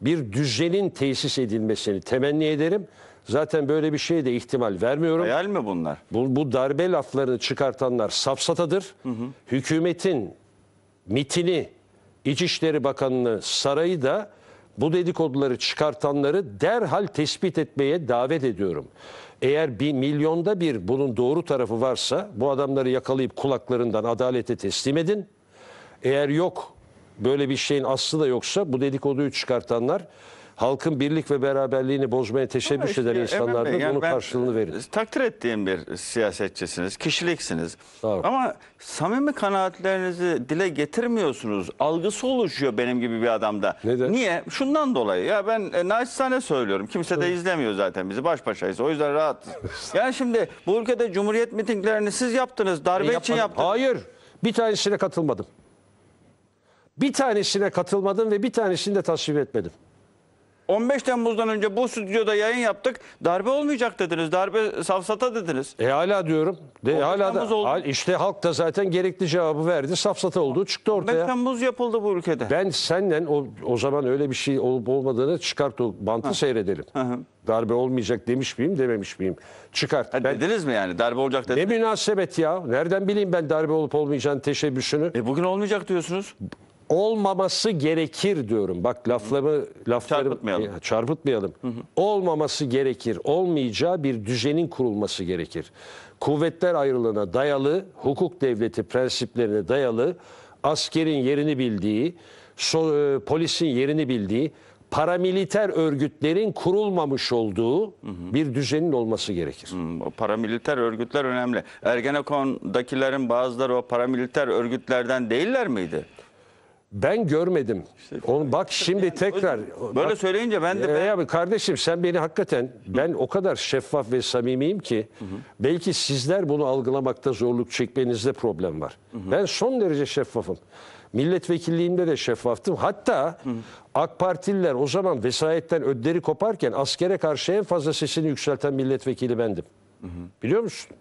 [SPEAKER 2] bir düzenin tesis edilmesini temenni ederim. Zaten böyle bir şeye de ihtimal vermiyorum. Hayal mi bunlar? Bu, bu darbe laflarını çıkartanlar safsatadır. Hı hı. Hükümetin mitini, İçişleri Bakanı'nı, sarayı da bu dedikoduları çıkartanları derhal tespit etmeye davet ediyorum. Eğer bir milyonda bir bunun doğru tarafı varsa bu adamları yakalayıp kulaklarından adalete teslim edin. Eğer yok böyle bir şeyin aslı da yoksa bu dedikoduyu çıkartanlar halkın birlik ve beraberliğini bozmaya teşebbüs işte, eden insanlardan Bey, yani
[SPEAKER 1] karşılığını e, verir. Takdir ettiğim bir siyasetçisiniz, kişiliksiniz. Ama samimi kanaatlerinizi dile getirmiyorsunuz. Algısı oluşuyor benim gibi bir adamda. Neden? Niye? Şundan dolayı. Ya ben e, naçizane söylüyorum. Kimse de izlemiyor zaten bizi. Baş başayız. O yüzden rahat. yani şimdi bu ülkede Cumhuriyet mitinglerini siz yaptınız.
[SPEAKER 2] Darbe e, için yaptınız. Hayır. Bir tanesine katılmadım. Bir tanesine katılmadım ve bir tanesini de tasvip etmedim.
[SPEAKER 1] 15 Temmuz'dan önce bu stüdyoda yayın
[SPEAKER 2] yaptık. Darbe olmayacak dediniz. Darbe safsata dediniz. E hala diyorum. De, hala da, oldu. işte halk da zaten gerekli cevabı verdi. Safsata olduğu çıktı ortaya. 15 Temmuz yapıldı bu ülkede. Ben senden o, o zaman öyle bir şey olup olmadığını çıkart o bantı ha. seyredelim. Hı hı. Darbe olmayacak demiş miyim dememiş miyim? Çıkart. Ha, ben, dediniz mi yani darbe olacak dediniz? Ne münasebet ya. Nereden bileyim ben darbe olup olmayacağını teşebbüsünü? E bugün olmayacak diyorsunuz olmaması gerekir diyorum. Bak lafları lafları çarpıtmayalım. çarpıtmayalım. Hı hı. Olmaması gerekir. Olmayacağı bir düzenin kurulması gerekir. Kuvvetler ayrılığına dayalı, hukuk devleti prensiplerine dayalı, askerin yerini bildiği, so, e, polisin yerini bildiği, paramiliter örgütlerin kurulmamış olduğu hı hı. bir düzenin olması gerekir. Hı, hmm, paramiliter örgütler önemli. Ergenekon'dakilerin
[SPEAKER 1] bazıları o paramiliter örgütlerden değiller miydi?
[SPEAKER 2] Ben görmedim. İşte Onu bak şimdi yani, tekrar. Böyle bak, söyleyince ben de. Ee, ben... Abi kardeşim sen beni hakikaten ben o kadar şeffaf ve samimiyim ki belki sizler bunu algılamakta zorluk çekmenizde problem var. Ben son derece şeffafım. Milletvekilliğimde de şeffaftım. Hatta hı. AK Partililer o zaman vesayetten ödleri koparken askere karşı en fazla sesini yükselten milletvekili bendim. Hı hı. Biliyor musun?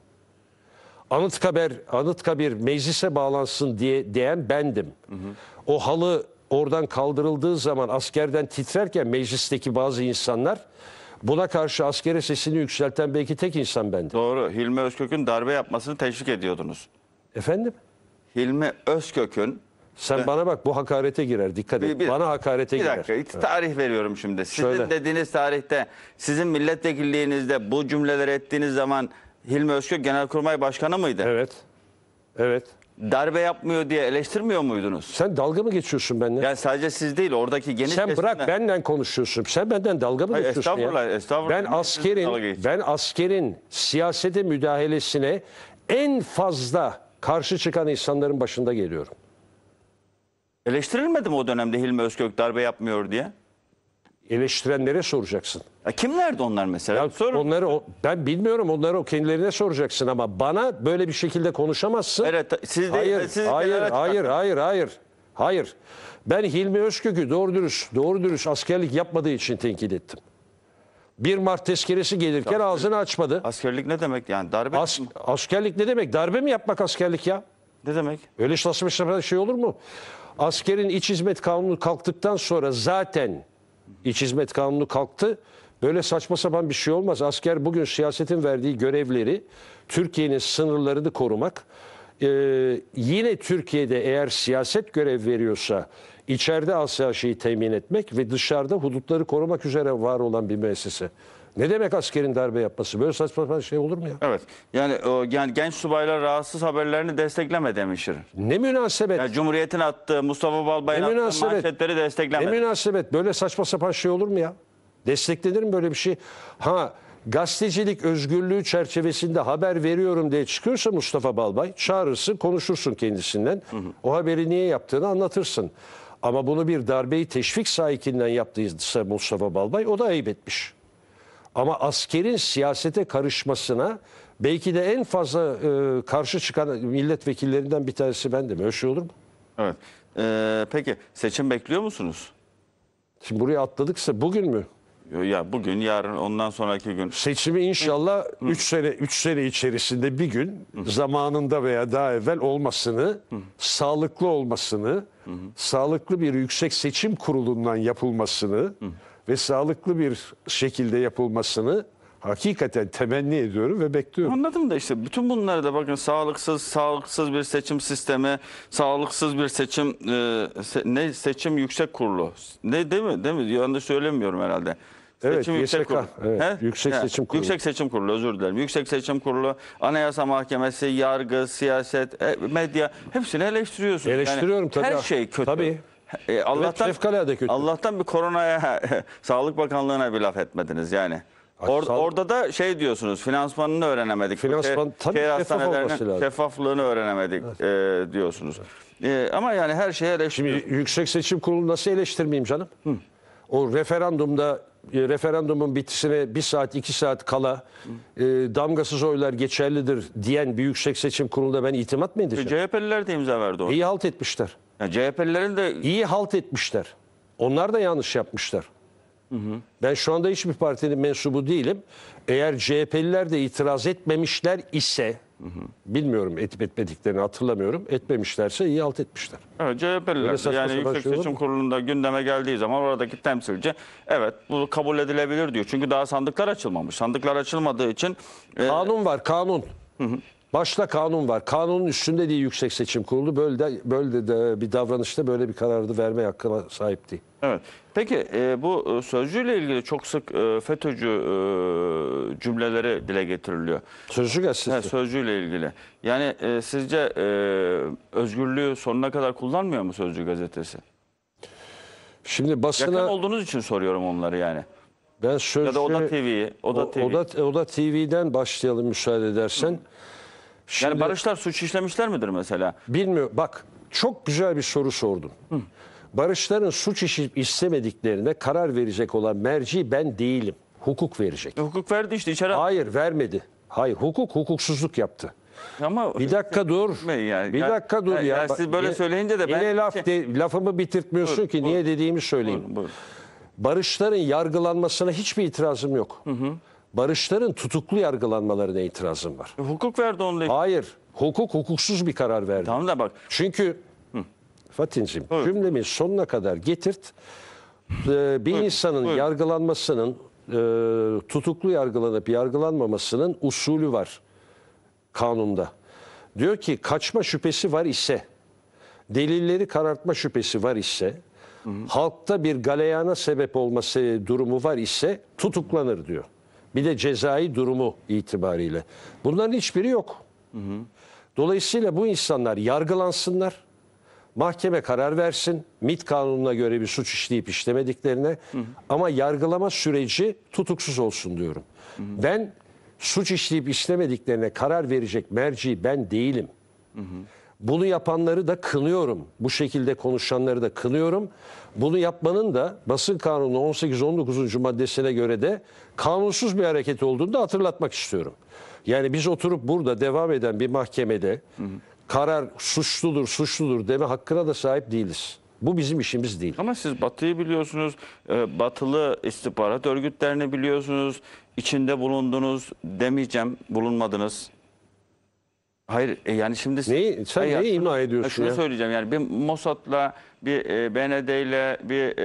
[SPEAKER 2] Anıtkabir, Anıtkabir meclise bağlansın diye diyen bendim. O halı oradan kaldırıldığı zaman askerden titrerken meclisteki bazı insanlar buna karşı askere sesini yükselten belki tek insan bendim.
[SPEAKER 1] Doğru. Hilmi Özkök'ün darbe yapmasını teşvik ediyordunuz. Efendim? Hilmi Özkök'ün sen ben, bana bak bu hakarete girer dikkat bir, et. bana hakarete girer. Bir dakika tarih veriyorum şimdi. Sizin Şöyle. dediğiniz tarihte sizin milletvekilliğinizde bu cümleleri ettiğiniz zaman Hilmi Özkök Genelkurmay Başkanı mıydı? Evet. Evet darbe yapmıyor diye eleştirmiyor muydunuz?
[SPEAKER 2] Sen dalga mı geçiyorsun benimle? Yani sadece siz değil oradaki
[SPEAKER 1] geniş Sen bırak
[SPEAKER 2] benden konuşuyorsun. Sen benden dalga mı Hayır, geçiyorsun estağfurullah, ya? estağfurullah. Ben askerin ben askerin siyasete müdahalesine en fazla karşı çıkan insanların başında geliyorum. Eleştirilmedi mi o dönemde Hilmi Özkök darbe yapmıyor diye? eleştirenlere soracaksın. Ya kimlerdi onlar mesela? Ya Sorun. onları o, ben bilmiyorum onları o kendilerine soracaksın ama bana böyle bir şekilde konuşamazsın. Evet, siz de, hayır, siz hayır, hayır, hayır, hayır, hayır. Ben Hilmi Özkök'ü doğru dürüst, doğru dürüst askerlik yapmadığı için tenkit ettim. 1 Mart tezkeresi gelirken Tabii. ağzını açmadı. Askerlik ne demek yani darbe As, mi? Askerlik ne demek? Darbe mi yapmak askerlik ya? Ne demek? Öyle saçma sapan şey olur mu? Askerin iç hizmet kanunu kalktıktan sonra zaten İç hizmet kanunu kalktı. Böyle saçma sapan bir şey olmaz. Asker bugün siyasetin verdiği görevleri Türkiye'nin sınırlarını korumak. Ee, yine Türkiye'de eğer siyaset görev veriyorsa içeride asya şeyi temin etmek ve dışarıda hudutları korumak üzere var olan bir müessese. Ne demek askerin darbe yapması? Böyle saçma sapan şey olur mu ya?
[SPEAKER 1] Evet. Yani, o, yani genç subaylar rahatsız haberlerini destekleme demişir. Ne münasebet. Yani Cumhuriyet'in attığı Mustafa Balbay'ın attığı münasebet. manşetleri destekleme. Ne
[SPEAKER 2] münasebet. Böyle saçma sapan şey olur mu ya? Desteklenir mi böyle bir şey? Ha gazetecilik özgürlüğü çerçevesinde haber veriyorum diye çıkıyorsa Mustafa Balbay çağırırsın konuşursun kendisinden. Hı hı. O haberi niye yaptığını anlatırsın. Ama bunu bir darbeyi teşvik sahikinden yaptıysa Mustafa Balbay o da ayıp etmiş. Ama askerin siyasete karışmasına belki de en fazla e, karşı çıkan milletvekillerinden bir tanesi ben de. Öyle şey olur mu?
[SPEAKER 1] Evet. Ee, peki seçim
[SPEAKER 2] bekliyor musunuz? Şimdi buraya atladıksa bugün mü? Ya bugün, yarın, ondan sonraki gün. Seçimi inşallah 3 sene 3 sene içerisinde bir gün Hı. zamanında veya daha evvel olmasını, Hı. sağlıklı olmasını, Hı. sağlıklı bir yüksek seçim kurulundan yapılmasını, Hı ve sağlıklı bir şekilde yapılmasını hakikaten temenni ediyorum ve bekliyorum. Anladım da işte bütün
[SPEAKER 1] bunları da bakın sağlıksız sağlıksız bir seçim sistemi, sağlıksız bir seçim e, se, ne seçim yüksek kurulu. Ne değil mi? Değil mi? Yanlış söylemiyorum herhalde.
[SPEAKER 2] Evet, seçim YSK, Yüksek Kurulu. Evet, Yüksek He? Seçim Kurulu. Yüksek
[SPEAKER 1] Seçim Kurulu özür dilerim. Yüksek Seçim Kurulu, Anayasa Mahkemesi, yargı, siyaset, e, medya hepsini eleştiriyorsunuz. Eleştiriyorum yani, tabii. Her şey kötü. Tabii. E, Allah'tan evet, kötü. Allah'tan bir koronaya Sağlık Bakanlığına bir laf etmediniz yani. Or, orada da şey diyorsunuz finansmanını öğrenemedik. Şey- Finansman şey, tabii şey, şeffaf olması lazım. Şeffaflığını öğrenemedik evet. e, diyorsunuz. E, ama yani her şeye eleştiriyor. Şimdi
[SPEAKER 2] Yüksek Seçim Kurulu nasıl eleştirmeyeyim canım? Hı. O referandumda e, referandumun bitisine bir saat iki saat kala e, damgasız oylar geçerlidir diyen bir yüksek seçim kurulunda ben itimat mı edeceğim? E, CHP'liler de imza verdi onu. İyi halt etmişler. Yani CHP'lilerin de iyi halt etmişler. Onlar da yanlış yapmışlar. Hı hı. Ben şu anda hiçbir partinin mensubu değilim. Eğer CHP'liler de itiraz etmemişler ise bilmiyorum etip etmediklerini hatırlamıyorum. Etmemişlerse iyi halt etmişler. Evet CHP'liler yani Yüksek Seçim
[SPEAKER 1] Kurulu'nda gündeme geldiği zaman oradaki temsilci evet bu kabul edilebilir diyor. Çünkü daha sandıklar
[SPEAKER 2] açılmamış. Sandıklar açılmadığı için... E... Kanun var kanun. Hı hı. Başta kanun var. Kanunun üstünde değil Yüksek Seçim Kurulu. Böyle de, böyle de bir davranışta böyle bir kararı verme hakkına sahip değil.
[SPEAKER 1] Evet. Peki e, bu e, sözcüyle ilgili çok sık e, FETÖ'cü e, cümleleri dile getiriliyor. Sözcü gazetesi. He, sözcüyle ilgili. Yani e, sizce e, özgürlüğü sonuna kadar kullanmıyor mu Sözcü gazetesi?
[SPEAKER 2] Şimdi basına... Yakın olduğunuz için soruyorum onları yani. Ben sözcü... Ya da Oda TV'yi. Oda, TV. Oda, Oda TV'den başlayalım müsaade edersen. Hı. Şimdi, yani barışlar suç işlemişler midir mesela? Bilmiyorum. Bak çok güzel bir soru sordun. Hı. Barışların suç işip istemediklerine karar verecek olan merci ben değilim. Hukuk verecek. E, hukuk verdi işte içeri. Hayır vermedi. Hayır hukuk hukuksuzluk yaptı. Ama bir dakika dur. Yani, bir dakika dur ya. ya. siz böyle söyleyince de ben yine laf de, lafımı bitirtmiyorsun buyur, ki buyur, niye dediğimi söyleyeyim. Buyur, buyur. Barışların yargılanmasına hiçbir itirazım yok. Hı hı. Barışların tutuklu yargılanmalarına itirazım var. Hukuk verdi onunla. Hayır. Hukuk hukuksuz bir karar verdi. Tamam da bak. Çünkü Fatin'cim cümlemi sonuna kadar getirt. Ee, bir evet. insanın evet. yargılanmasının e, tutuklu yargılanıp yargılanmamasının usulü var kanunda. Diyor ki kaçma şüphesi var ise, delilleri karartma şüphesi var ise, hı hı. halkta bir galeyana sebep olması durumu var ise tutuklanır diyor. Bir de cezai durumu itibariyle. Bunların hiçbiri yok. Hı hı. Dolayısıyla bu insanlar yargılansınlar. Mahkeme karar versin. MIT kanununa göre bir suç işleyip işlemediklerine. Hı hı. Ama yargılama süreci tutuksuz olsun diyorum. Hı hı. Ben suç işleyip işlemediklerine karar verecek merci ben değilim. Hı hı. Bunu yapanları da kınıyorum. Bu şekilde konuşanları da kınıyorum. Bunu yapmanın da basın kanunu 18-19. maddesine göre de kanunsuz bir hareket olduğunu da hatırlatmak istiyorum. Yani biz oturup burada devam eden bir mahkemede hı hı. karar suçludur, suçludur deme hakkına da sahip değiliz. Bu bizim işimiz değil. Ama
[SPEAKER 1] siz Batı'yı biliyorsunuz, e, Batılı istihbarat örgütlerini biliyorsunuz, içinde bulundunuz demeyeceğim, bulunmadınız. Hayır e, yani
[SPEAKER 2] şimdi neyi sen hayır, neyi ima ediyorsun şunu ya? söyleyeceğim
[SPEAKER 1] yani bir Mossad'la bir e, BND'yle bir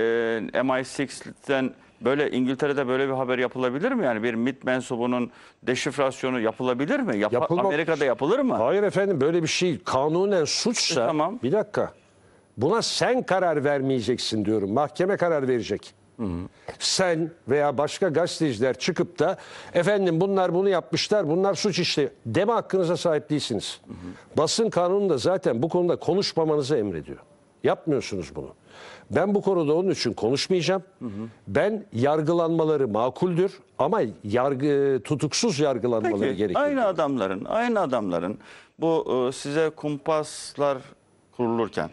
[SPEAKER 1] e, MI6'ten böyle İngiltere'de böyle bir haber yapılabilir mi? Yani bir MIT mensubunun deşifrasyonu yapılabilir mi? Yap Yapılmak... Amerika'da
[SPEAKER 2] yapılır mı? Hayır efendim böyle bir şey kanunen suçsa e, tamam. bir dakika buna sen karar vermeyeceksin diyorum mahkeme karar verecek. Sen veya başka gazeteciler çıkıp da efendim bunlar bunu yapmışlar, bunlar suç işliyor deme hakkınıza sahip değilsiniz. Hı hı. Basın kanunu da zaten bu konuda konuşmamanızı emrediyor. Yapmıyorsunuz bunu. Ben bu konuda onun için konuşmayacağım. Hı hı. Ben yargılanmaları makuldür ama yargı tutuksuz yargılanmaları Peki, gerekir. Aynı adamların, aynı adamların bu e,
[SPEAKER 1] size kumpaslar kurulurken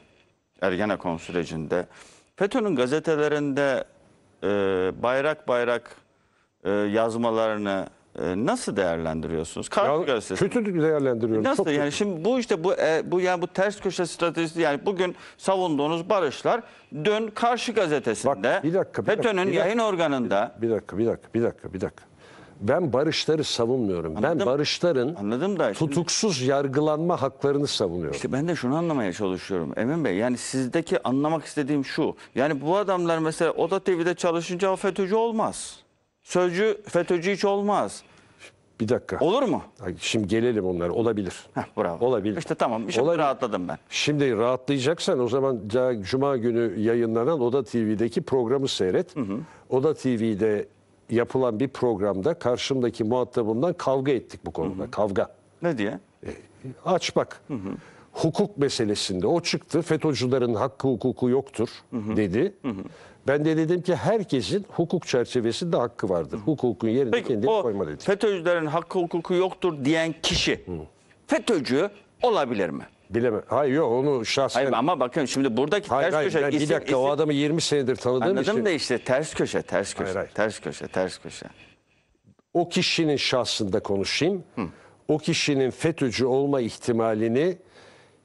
[SPEAKER 1] Ergenekon sürecinde FETÖ'nün gazetelerinde e, bayrak bayrak e, yazmalarını e, nasıl değerlendiriyorsunuz? Karşı ya,
[SPEAKER 2] gazetesi. Kötü değerlendiriyorum. Nasıl Çok yani kötü.
[SPEAKER 1] şimdi bu işte bu e, bu yani bu ters köşe stratejisi yani bugün savunduğunuz barışlar dön Karşı gazetesinde Bak, bir dakika, bir dakika, FETÖ'nün bir dakika, yayın
[SPEAKER 2] organında bir dakika bir dakika bir dakika bir dakika ben barışları savunmuyorum. Anladım. Ben barışların Anladım da şimdi... tutuksuz yargılanma
[SPEAKER 1] haklarını savunuyorum. İşte ben de şunu anlamaya çalışıyorum Emin Bey. Yani sizdeki anlamak istediğim şu. Yani bu adamlar mesela Oda TV'de çalışınca o FETÖ'cü olmaz. Sözcü FETÖ'cü hiç olmaz. Bir dakika. Olur mu? Şimdi gelelim onlara. Olabilir. Heh, bravo. Olabilir. İşte tamam. Şimdi Olabilir. rahatladım
[SPEAKER 2] ben. Şimdi rahatlayacaksan o zaman Cuma günü yayınlanan Oda TV'deki programı seyret. Hı hı. Oda TV'de yapılan bir programda karşımdaki muhatabımdan kavga ettik bu konuda. Hı hı. Kavga. Ne diye? E, aç bak. Hı hı. Hukuk meselesinde o çıktı. FETÖ'cülerin hakkı hukuku yoktur hı hı. dedi. Hı hı. Ben de dedim ki herkesin hukuk çerçevesinde hakkı vardır. Hukukun yerine Peki, kendini o koyma dedi. FETÖ'cülerin hakkı hukuku yoktur diyen kişi hı. FETÖ'cü olabilir mi? Bileme Hayır yok onu şahsen. Hayır ama bakın şimdi buradaki hayır, ters hayır, köşe. Ben bir dakika isim, o adamı 20 senedir tanıdığım anladım için. Anladım da
[SPEAKER 1] işte ters köşe, ters köşe, hayır, hayır. ters köşe, ters köşe.
[SPEAKER 2] O kişinin şahsında konuşayım. Hı. O kişinin FETÖ'cü olma ihtimalini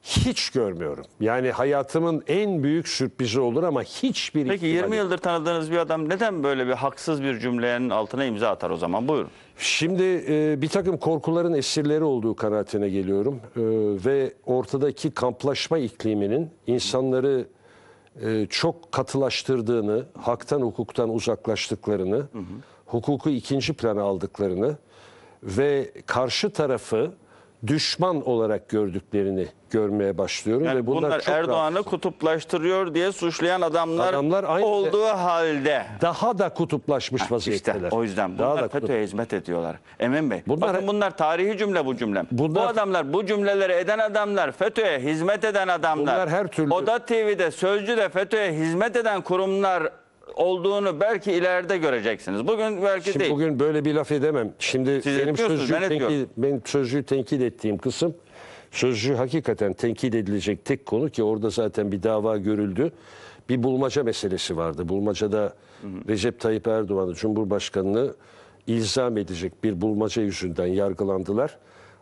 [SPEAKER 2] hiç görmüyorum. Yani hayatımın en büyük sürprizi olur ama hiçbir Peki ihtimali. 20
[SPEAKER 1] yıldır tanıdığınız bir adam neden böyle bir haksız bir cümlenin altına imza atar o zaman? Buyurun.
[SPEAKER 2] Şimdi e, bir takım korkuların esirleri olduğu kanaatine geliyorum. E, ve ortadaki kamplaşma ikliminin insanları e, çok katılaştırdığını, haktan hukuktan uzaklaştıklarını, hı hı. hukuku ikinci plana aldıklarını ve karşı tarafı düşman olarak gördüklerini görmeye başlıyorum. Yani ve bunlar, bunlar Erdoğan'ı
[SPEAKER 1] kutuplaştırıyor diye suçlayan adamlar,
[SPEAKER 2] adamlar aynı, olduğu şey.
[SPEAKER 1] halde.
[SPEAKER 2] Daha da kutuplaşmış ha, vaziyetteler. İşte o yüzden bunlar daha da FETÖ'ye
[SPEAKER 1] hizmet ediyorlar. Emin Bey bunlar, bakın bunlar tarihi cümle bu cümlem. Bunlar, bu adamlar bu cümleleri eden adamlar FETÖ'ye hizmet eden adamlar. Bunlar her türlü. Oda TV'de Sözcü'de FETÖ'ye hizmet eden kurumlar olduğunu belki ileride göreceksiniz. Bugün belki Şimdi değil.
[SPEAKER 2] Bugün böyle bir laf edemem. Şimdi Siz benim sözcüğü, ben tenkit, benim sözcüğü tenkit ettiğim kısım sözcüğü hakikaten tenkit edilecek tek konu ki orada zaten bir dava görüldü. Bir bulmaca meselesi vardı. Bulmacada hı hı. Recep Tayyip Erdoğan'ı Cumhurbaşkanı'nı ilzam edecek bir bulmaca yüzünden yargılandılar.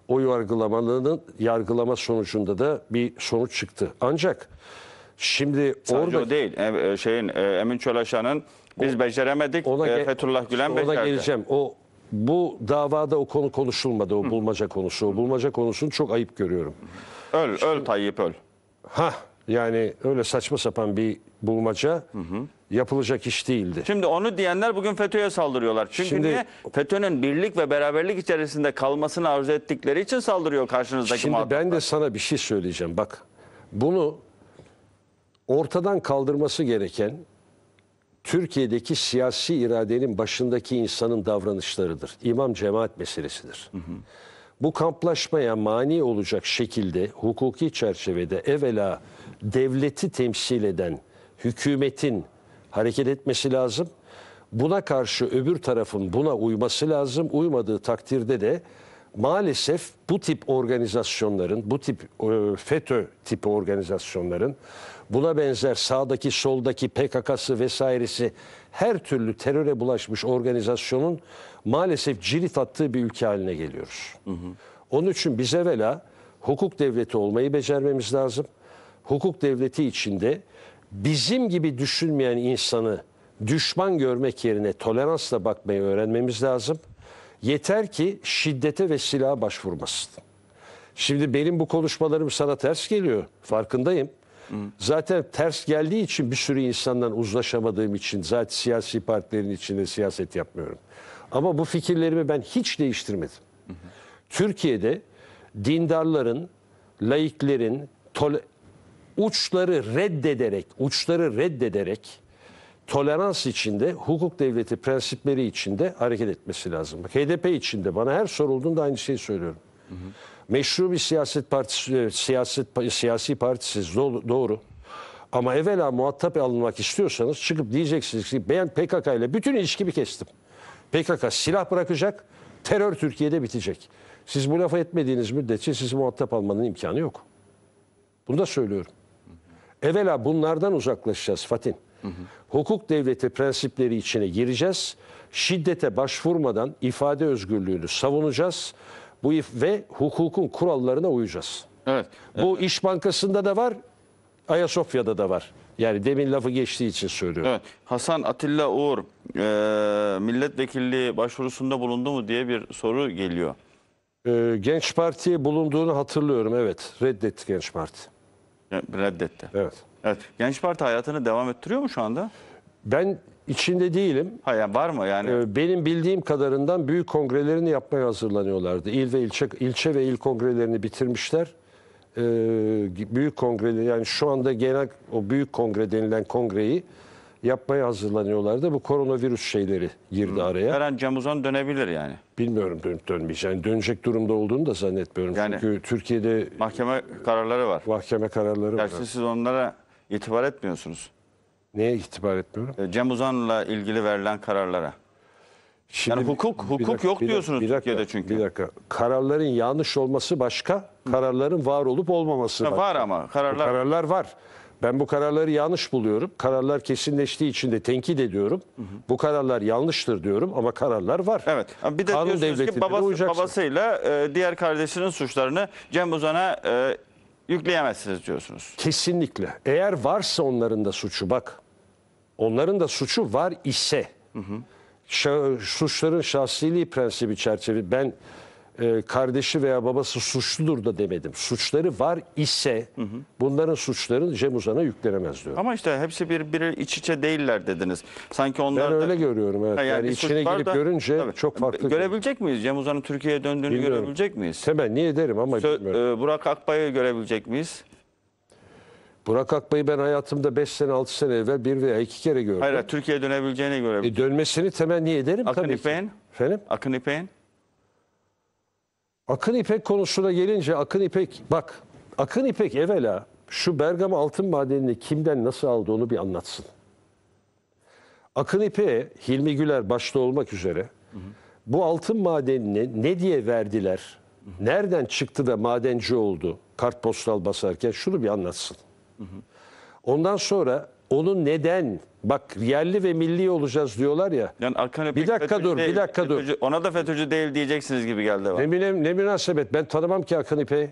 [SPEAKER 2] O yargılamanın yargılama sonucunda da bir sonuç çıktı. Ancak Şimdi Sadece orada o
[SPEAKER 1] değil. E, şeyin e, Emin Çolaşan'ın biz o, beceremedik. Ona e, Fethullah Gülen ona becerdi. geleceğim.
[SPEAKER 2] O bu davada o konu konuşulmadı. O Hı. bulmaca konusu. O bulmaca konusunu çok ayıp görüyorum.
[SPEAKER 1] Öl Şimdi, öl Tayyip öl.
[SPEAKER 2] Ha yani öyle saçma sapan bir bulmaca hı hı. yapılacak iş değildi. Şimdi onu diyenler bugün FETÖ'ye saldırıyorlar. Çünkü şimdi, niye? FETÖ'nün
[SPEAKER 1] birlik ve beraberlik içerisinde kalmasını arzu ettikleri için saldırıyor karşınızdaki Şimdi muhataplar.
[SPEAKER 2] ben de sana bir şey söyleyeceğim. Bak bunu ortadan kaldırması gereken Türkiye'deki siyasi iradenin başındaki insanın davranışlarıdır. İmam cemaat meselesidir. Hı hı. Bu kamplaşmaya mani olacak şekilde hukuki çerçevede evvela devleti temsil eden hükümetin hareket etmesi lazım. Buna karşı öbür tarafın buna uyması lazım. Uymadığı takdirde de maalesef bu tip organizasyonların, bu tip e, FETÖ tipi organizasyonların buna benzer sağdaki soldaki PKK'sı vesairesi her türlü teröre bulaşmış organizasyonun maalesef cirit attığı bir ülke haline geliyoruz. Hı hı. Onun için biz evvela hukuk devleti olmayı becermemiz lazım. Hukuk devleti içinde bizim gibi düşünmeyen insanı düşman görmek yerine toleransla bakmayı öğrenmemiz lazım. Yeter ki şiddete ve silaha başvurmasın. Şimdi benim bu konuşmalarım sana ters geliyor. Farkındayım. Zaten ters geldiği için bir sürü insandan uzlaşamadığım için zaten siyasi partilerin içinde siyaset yapmıyorum. Ama bu fikirlerimi ben hiç değiştirmedim. Hı hı. Türkiye'de dindarların, laiklerin uçları reddederek, uçları reddederek tolerans içinde, hukuk devleti prensipleri içinde hareket etmesi lazım. Bak HDP içinde bana her sorulduğunda aynı şeyi söylüyorum. Hı hı. Meşru bir siyaset partisi, e, siyaset, siyasi partisiz doğru. Ama evvela muhatap alınmak istiyorsanız çıkıp diyeceksiniz ki ben PKK ile bütün ilişkimi kestim. PKK silah bırakacak, terör Türkiye'de bitecek. Siz bu lafı etmediğiniz müddetçe sizi muhatap almanın imkanı yok. Bunu da söylüyorum. Evvela bunlardan uzaklaşacağız Fatin. Hı hı. Hukuk devleti prensipleri içine gireceğiz. Şiddete başvurmadan ifade özgürlüğünü savunacağız. Bu ve hukukun kurallarına uyacağız. Evet. Bu evet. İş Bankası'nda da var, Ayasofya'da da var. Yani demin lafı geçtiği için
[SPEAKER 1] söylüyorum. Evet. Hasan Atilla Uğur e, milletvekilliği başvurusunda bulundu mu diye bir soru geliyor.
[SPEAKER 2] E, Genç Parti'ye bulunduğunu hatırlıyorum evet.
[SPEAKER 1] Reddetti Genç Parti. Reddetti. Evet. Evet. Genç Parti hayatını devam ettiriyor mu şu anda?
[SPEAKER 2] Ben içinde değilim. Hayır yani var mı yani? Ee, benim bildiğim kadarından büyük kongrelerini yapmaya hazırlanıyorlardı. İl ve ilçe ilçe ve il kongrelerini bitirmişler. Ee, büyük kongreleri yani şu anda genel o büyük kongre denilen kongreyi yapmaya hazırlanıyorlardı. Bu koronavirüs şeyleri girdi araya. Her an Camuzan dönebilir yani. Bilmiyorum dönüp dönmeyeceğini. Yani dönecek durumda olduğunu da zannetmiyorum. Yani- Çünkü Türkiye'de Mahkeme kararları var. mahkeme kararları var. Gerçi siz onlara itibar etmiyorsunuz. Neye
[SPEAKER 1] itibar etmiyorum? E, Cem Uzan'la ilgili verilen kararlara. Şimdi, yani hukuk hukuk dakika, yok
[SPEAKER 2] diyorsunuz bir dakika, Türkiye'de çünkü. Bir dakika. Kararların yanlış olması başka, kararların var olup olmaması başka. Var ama kararlar. Bu kararlar var. Ben bu kararları yanlış buluyorum. Kararlar kesinleştiği için de tenkit ediyorum. Hı hı. Bu kararlar yanlıştır diyorum ama kararlar var. Evet. Bir de Kanun diyorsunuz ki babası, uyacaksın.
[SPEAKER 1] babasıyla e, diğer kardeşinin suçlarını Cem Uzan'a e,
[SPEAKER 2] yükleyemezsiniz diyorsunuz. Kesinlikle. Eğer varsa onların da suçu bak. Onların da suçu var ise. Hı hı. Şa suçların şahsiliği prensibi çerçeve ben e, kardeşi veya babası suçludur da demedim. Suçları var ise hı hı. bunların suçlarını Cem Uzan'a yüklenemez diyorum. Ama işte hepsi
[SPEAKER 1] birbiri iç içe değiller
[SPEAKER 2] dediniz. Sanki onlar Ben da... öyle görüyorum evet. Ha, yani, yani içine girip da, görünce tabii, çok farklı. Görebilecek
[SPEAKER 1] miyiz? Cem Uzan'ın Türkiye'ye döndüğünü bilmiyorum. görebilecek miyiz? Temel niye derim ama Sö bilmiyorum. E, Burak Akbay'ı görebilecek
[SPEAKER 2] miyiz? Burak Akbay'ı ben hayatımda 5 sene 6 sene evvel bir veya iki kere gördüm. Hayır,
[SPEAKER 1] Türkiye'ye dönebileceğini göre. E, dönmesini
[SPEAKER 2] temenni ederim Akın tabii İpek'in? Efendim? Akın İpek'in? Akın İpek konusuna gelince Akın İpek bak Akın İpek evvela şu Bergama altın madenini kimden nasıl aldı onu bir anlatsın. Akın İpek'e Hilmi Güler başta olmak üzere hı hı. bu altın madenini ne diye verdiler? Hı hı. Nereden çıktı da madenci oldu? Kartpostal basarken şunu bir anlatsın. Hı hı. Ondan sonra onu neden Bak yerli ve milli olacağız diyorlar ya.
[SPEAKER 1] Yani Arkan bir dakika dur, değil, bir dakika dur. Ona da FETÖ'cü
[SPEAKER 2] değil diyeceksiniz gibi geldi bana. Ne, münasebet, ne münasebet ben tanımam ki Akın İpek'i.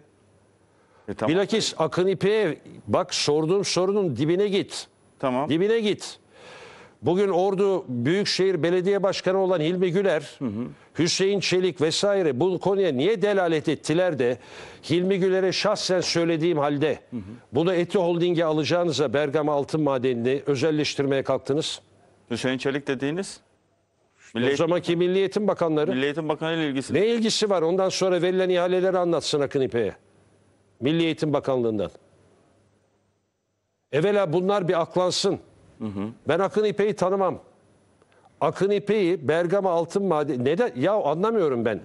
[SPEAKER 2] E, tamam. Bilakis Akın İpek'e bak sorduğum sorunun dibine git. Tamam. Dibine git. Bugün Ordu Büyükşehir Belediye Başkanı olan Hilmi Güler, hı hı. Hüseyin Çelik vesaire bu konuya niye delalet ettiler de Hilmi Güler'e şahsen söylediğim halde hı hı. bunu Eti Holding'e alacağınıza Bergama Altın Madeni'ni özelleştirmeye kalktınız? Hüseyin Çelik dediğiniz? Milli... O zamanki Milli Eğitim Bakanları. Milli Eğitim Bakanı ile ilgisi. Ne ilgisi var? Ondan sonra verilen ihaleleri anlatsın Akın İpe'ye. Milli Eğitim Bakanlığı'ndan. Evvela bunlar bir aklansın. Hı hı. Ben Akın İpek'i tanımam. Akın İpek'i Bergama Altın Madeni neden ya anlamıyorum ben.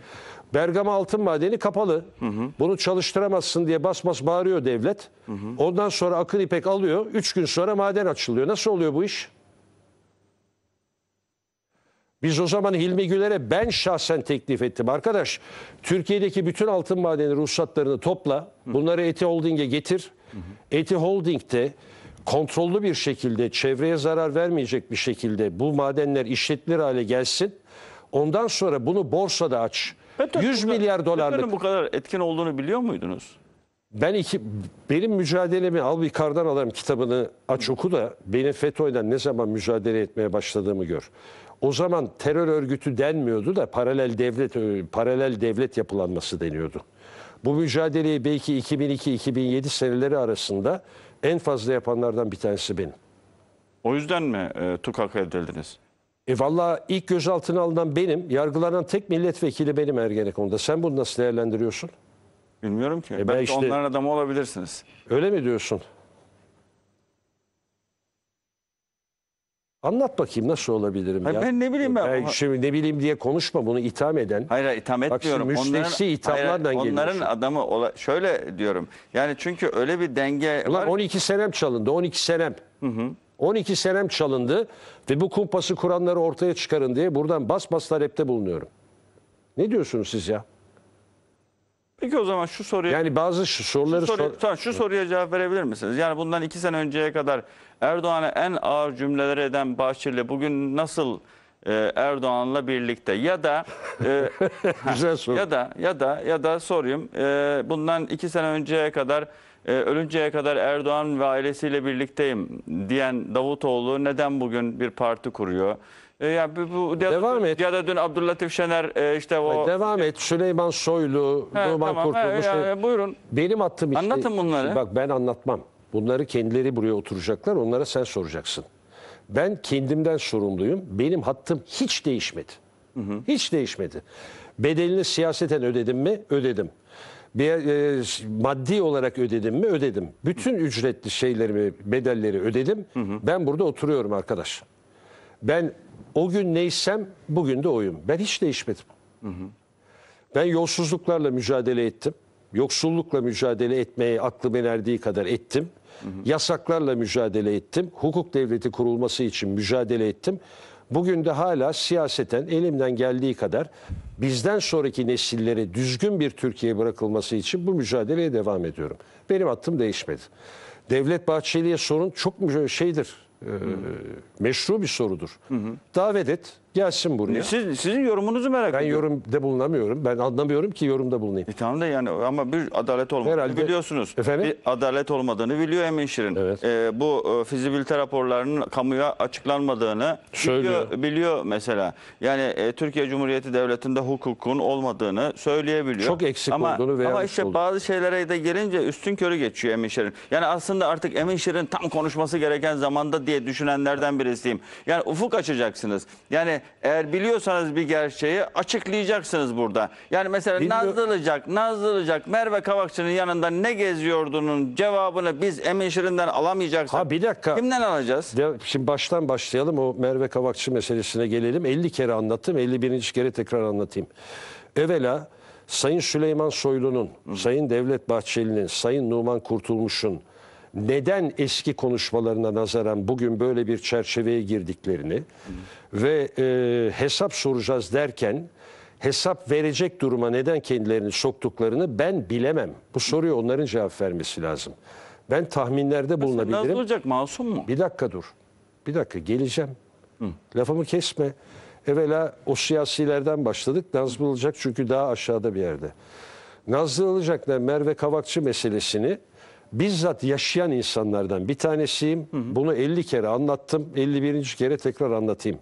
[SPEAKER 2] Bergama Altın Madeni kapalı. Hı hı. Bunu çalıştıramazsın diye bas bas bağırıyor devlet. Hı hı. Ondan sonra Akın İpek alıyor. Üç gün sonra maden açılıyor. Nasıl oluyor bu iş? Biz o zaman Hilmi Güler'e ben şahsen teklif ettim. Arkadaş Türkiye'deki bütün altın madeni ruhsatlarını topla. Bunları Eti Holding'e getir. Hı hı. Eti Holding'de kontrollü bir şekilde çevreye zarar vermeyecek bir şekilde bu madenler işletilir hale gelsin. Ondan sonra bunu borsada aç. Petrol 100 milyar dolarlık. Petrolün bu kadar etkin olduğunu biliyor muydunuz? Ben iki, benim mücadelemi Al Bir Kardan alırım kitabını aç oku da benim FETÖ'den ne zaman mücadele etmeye başladığımı gör. O zaman terör örgütü denmiyordu da paralel devlet e, paralel devlet yapılanması deniyordu. Bu mücadeleyi belki 2002-2007 seneleri arasında en fazla yapanlardan bir tanesi benim. O yüzden mi e, tukak edildiniz? E valla ilk gözaltına alınan benim, yargılanan tek milletvekili benim Ergenekon'da. Sen bunu nasıl değerlendiriyorsun? Bilmiyorum ki. E ben Belki işte, onların adamı olabilirsiniz. Öyle mi diyorsun? Anlat bakayım nasıl olabilirim Hayır, ya? Ben ne bileyim ben. ben şimdi ne bileyim diye konuşma bunu itham eden. Hayır
[SPEAKER 1] hayır itham etmiyorum. Bak onların, ithamlardan hayır, onların geliyorsun. adamı ola, şöyle diyorum. Yani
[SPEAKER 2] çünkü öyle bir denge Ulan var. 12 senem çalındı 12 senem. Hı hı. 12 senem çalındı ve bu kumpası kuranları ortaya çıkarın diye buradan bas bas talepte bulunuyorum. Ne diyorsunuz siz ya? Peki o zaman şu soruya Yani bazı şu soruları şu, soruya, sor... şu soruya
[SPEAKER 1] cevap verebilir misiniz? Yani bundan iki sene önceye kadar Erdoğan'a en ağır cümleler eden Bahçeli bugün nasıl e, Erdoğan'la birlikte ya da e,
[SPEAKER 2] güzel soru. ya
[SPEAKER 1] da ya da ya da sorayım e, bundan iki sene önceye kadar e, ölünceye kadar Erdoğan ve ailesiyle birlikteyim diyen Davutoğlu neden bugün bir parti kuruyor? E, ya bu, bu devam et. Ya da dün Abdülatif Şener e, işte o
[SPEAKER 2] devam et. Süleyman Soylu, He, Numan tamam, Kurtuluş. He, ya, buyurun. Benim attım Anlatın işte. Anlatın bunları. Bak ben anlatmam. Bunları kendileri buraya oturacaklar. Onlara sen soracaksın. Ben kendimden sorumluyum. Benim hattım hiç değişmedi. Hı hı. Hiç değişmedi. Bedelini siyaseten ödedim mi? Ödedim. Bir, e, maddi olarak ödedim mi? Ödedim. Bütün ücretli şeylerimi, bedelleri ödedim. Hı hı. Ben burada oturuyorum arkadaş. Ben o gün neysem bugün de oyum. Ben hiç değişmedim. Hı hı. Ben yolsuzluklarla mücadele ettim. Yoksullukla mücadele etmeye aklım erdiği kadar ettim. Hı hı. Yasaklarla mücadele ettim. Hukuk devleti kurulması için mücadele ettim. Bugün de hala siyaseten elimden geldiği kadar bizden sonraki nesillere düzgün bir Türkiye bırakılması için bu mücadeleye devam ediyorum. Benim attım değişmedi. Devlet Bahçeli'ye sorun çok şeydir, meşru bir sorudur. Hı hı. Davet et, Gelsin buraya. E, siz, sizin yorumunuzu merak ediyorum. ben ediyorum. yorumda bulunamıyorum. Ben anlamıyorum ki yorumda bulunayım. E tamam da yani ama bir adalet olmadığını Herhalde- biliyorsunuz. Efendim? Bir
[SPEAKER 1] adalet olmadığını biliyor Emin Şirin. Evet. E, bu e, fizibilite raporlarının kamuya açıklanmadığını Söylüyor. biliyor, biliyor mesela. Yani e, Türkiye Cumhuriyeti Devleti'nde hukukun olmadığını söyleyebiliyor. Çok eksik ama, olduğunu ve Ama işte olduğunu. bazı şeylere de gelince üstün körü geçiyor Emin Şirin. Yani aslında artık Emin Şirin tam konuşması gereken zamanda diye düşünenlerden birisiyim. Yani ufuk açacaksınız. Yani eğer biliyorsanız bir gerçeği açıklayacaksınız burada. Yani mesela Bilmiyor. Nazlılıcak, Nazlılıcak, Merve Kavakçı'nın yanında ne geziyordunun
[SPEAKER 2] cevabını biz Emin Şirin'den alamayacaksak. Ha bir dakika. Kimden alacağız? De, şimdi baştan başlayalım o Merve Kavakçı meselesine gelelim. 50 kere anlattım, 51. kere tekrar anlatayım. Evvela Sayın Süleyman Soylu'nun, Sayın Devlet Bahçeli'nin, Sayın Numan Kurtulmuş'un, neden eski konuşmalarına nazaran bugün böyle bir çerçeveye girdiklerini ve e, hesap soracağız derken hesap verecek duruma neden kendilerini soktuklarını ben bilemem. Bu soruya onların cevap vermesi lazım. Ben tahminlerde bulunabilirim. Nasıl olacak masum mu? Bir dakika dur. Bir dakika geleceğim. Hı. Lafımı kesme. Evvela o siyasilerden başladık. Nazlı Ilıcak çünkü daha aşağıda bir yerde. Nazlı Ilıcak'la Merve Kavakçı meselesini bizzat yaşayan insanlardan bir tanesiyim. Hı hı. Bunu 50 kere anlattım. 51. kere tekrar anlatayım.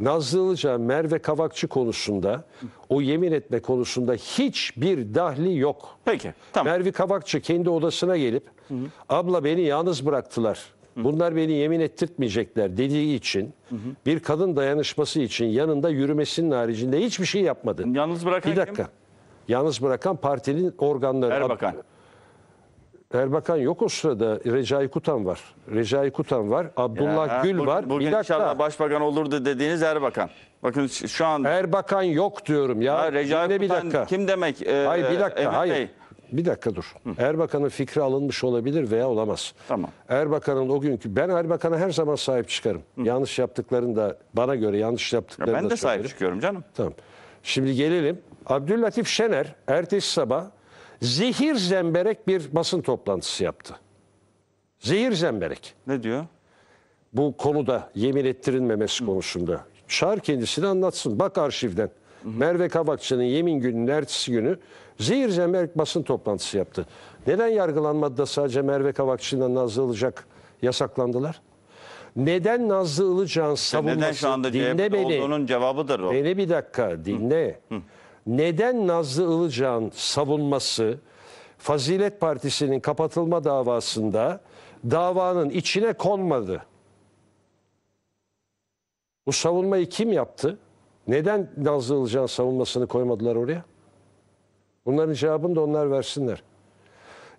[SPEAKER 2] Nazlı Ilıca, Merve Kavakçı konusunda o yemin etme konusunda hiçbir dahli yok. Peki. Tamam. Merve Kavakçı kendi odasına gelip hı hı. abla beni yalnız bıraktılar. Bunlar beni yemin ettirtmeyecekler dediği için hı hı. bir kadın dayanışması için yanında yürümesinin haricinde hiçbir şey yapmadı. Yalnız bırakan Bir dakika. Kim? Yalnız bırakan partinin organları. Erbakan. Erbakan yok o sırada. Recai Kutan var. Recai Kutan var. Abdullah Ya, Gül bu- var. Bugün bir dakika. inşallah
[SPEAKER 1] başbakan olurdu dediğiniz Erbakan. Bakın şu an Erbakan yok diyorum ya. Ha, Recai Dinle bir dakika. kim demek? Ee, Hayır bir dakika. Mehmet hayır. Bey.
[SPEAKER 2] Bir dakika dur. Erbakan'ın fikri alınmış olabilir veya olamaz. Tamam. Erbakan'ın o günkü ben Erbakan'a her zaman sahip çıkarım. Yanlış yaptıklarını da bana göre yanlış Ya ben da de sahip çıkıyorum canım. Tamam. Şimdi gelelim. Abdüllatif Şener ertesi sabah zehir zemberek bir basın toplantısı yaptı. Zehir zemberek. Ne diyor? Bu konuda yemin ettirilmemesi Hı. konusunda. Çağır kendisini anlatsın. Bak arşivden. Hı hı. Merve Kavakçı'nın yemin gününün ertesi günü zehir zemberek basın toplantısı yaptı. Neden yargılanmadı da sadece Merve Kavakçı'yla Nazlı Ilıcak yasaklandılar? Neden Nazlı Ilıcak'ın savunması? E neden şu anda dinle beni. olduğunun
[SPEAKER 1] cevabıdır o.
[SPEAKER 2] Beni bir dakika dinle. Hı. Hı neden Nazlı Ilıcak'ın savunması Fazilet Partisi'nin kapatılma davasında davanın içine konmadı? Bu savunmayı kim yaptı? Neden Nazlı Ilıcak'ın savunmasını koymadılar oraya? Bunların cevabını da onlar versinler.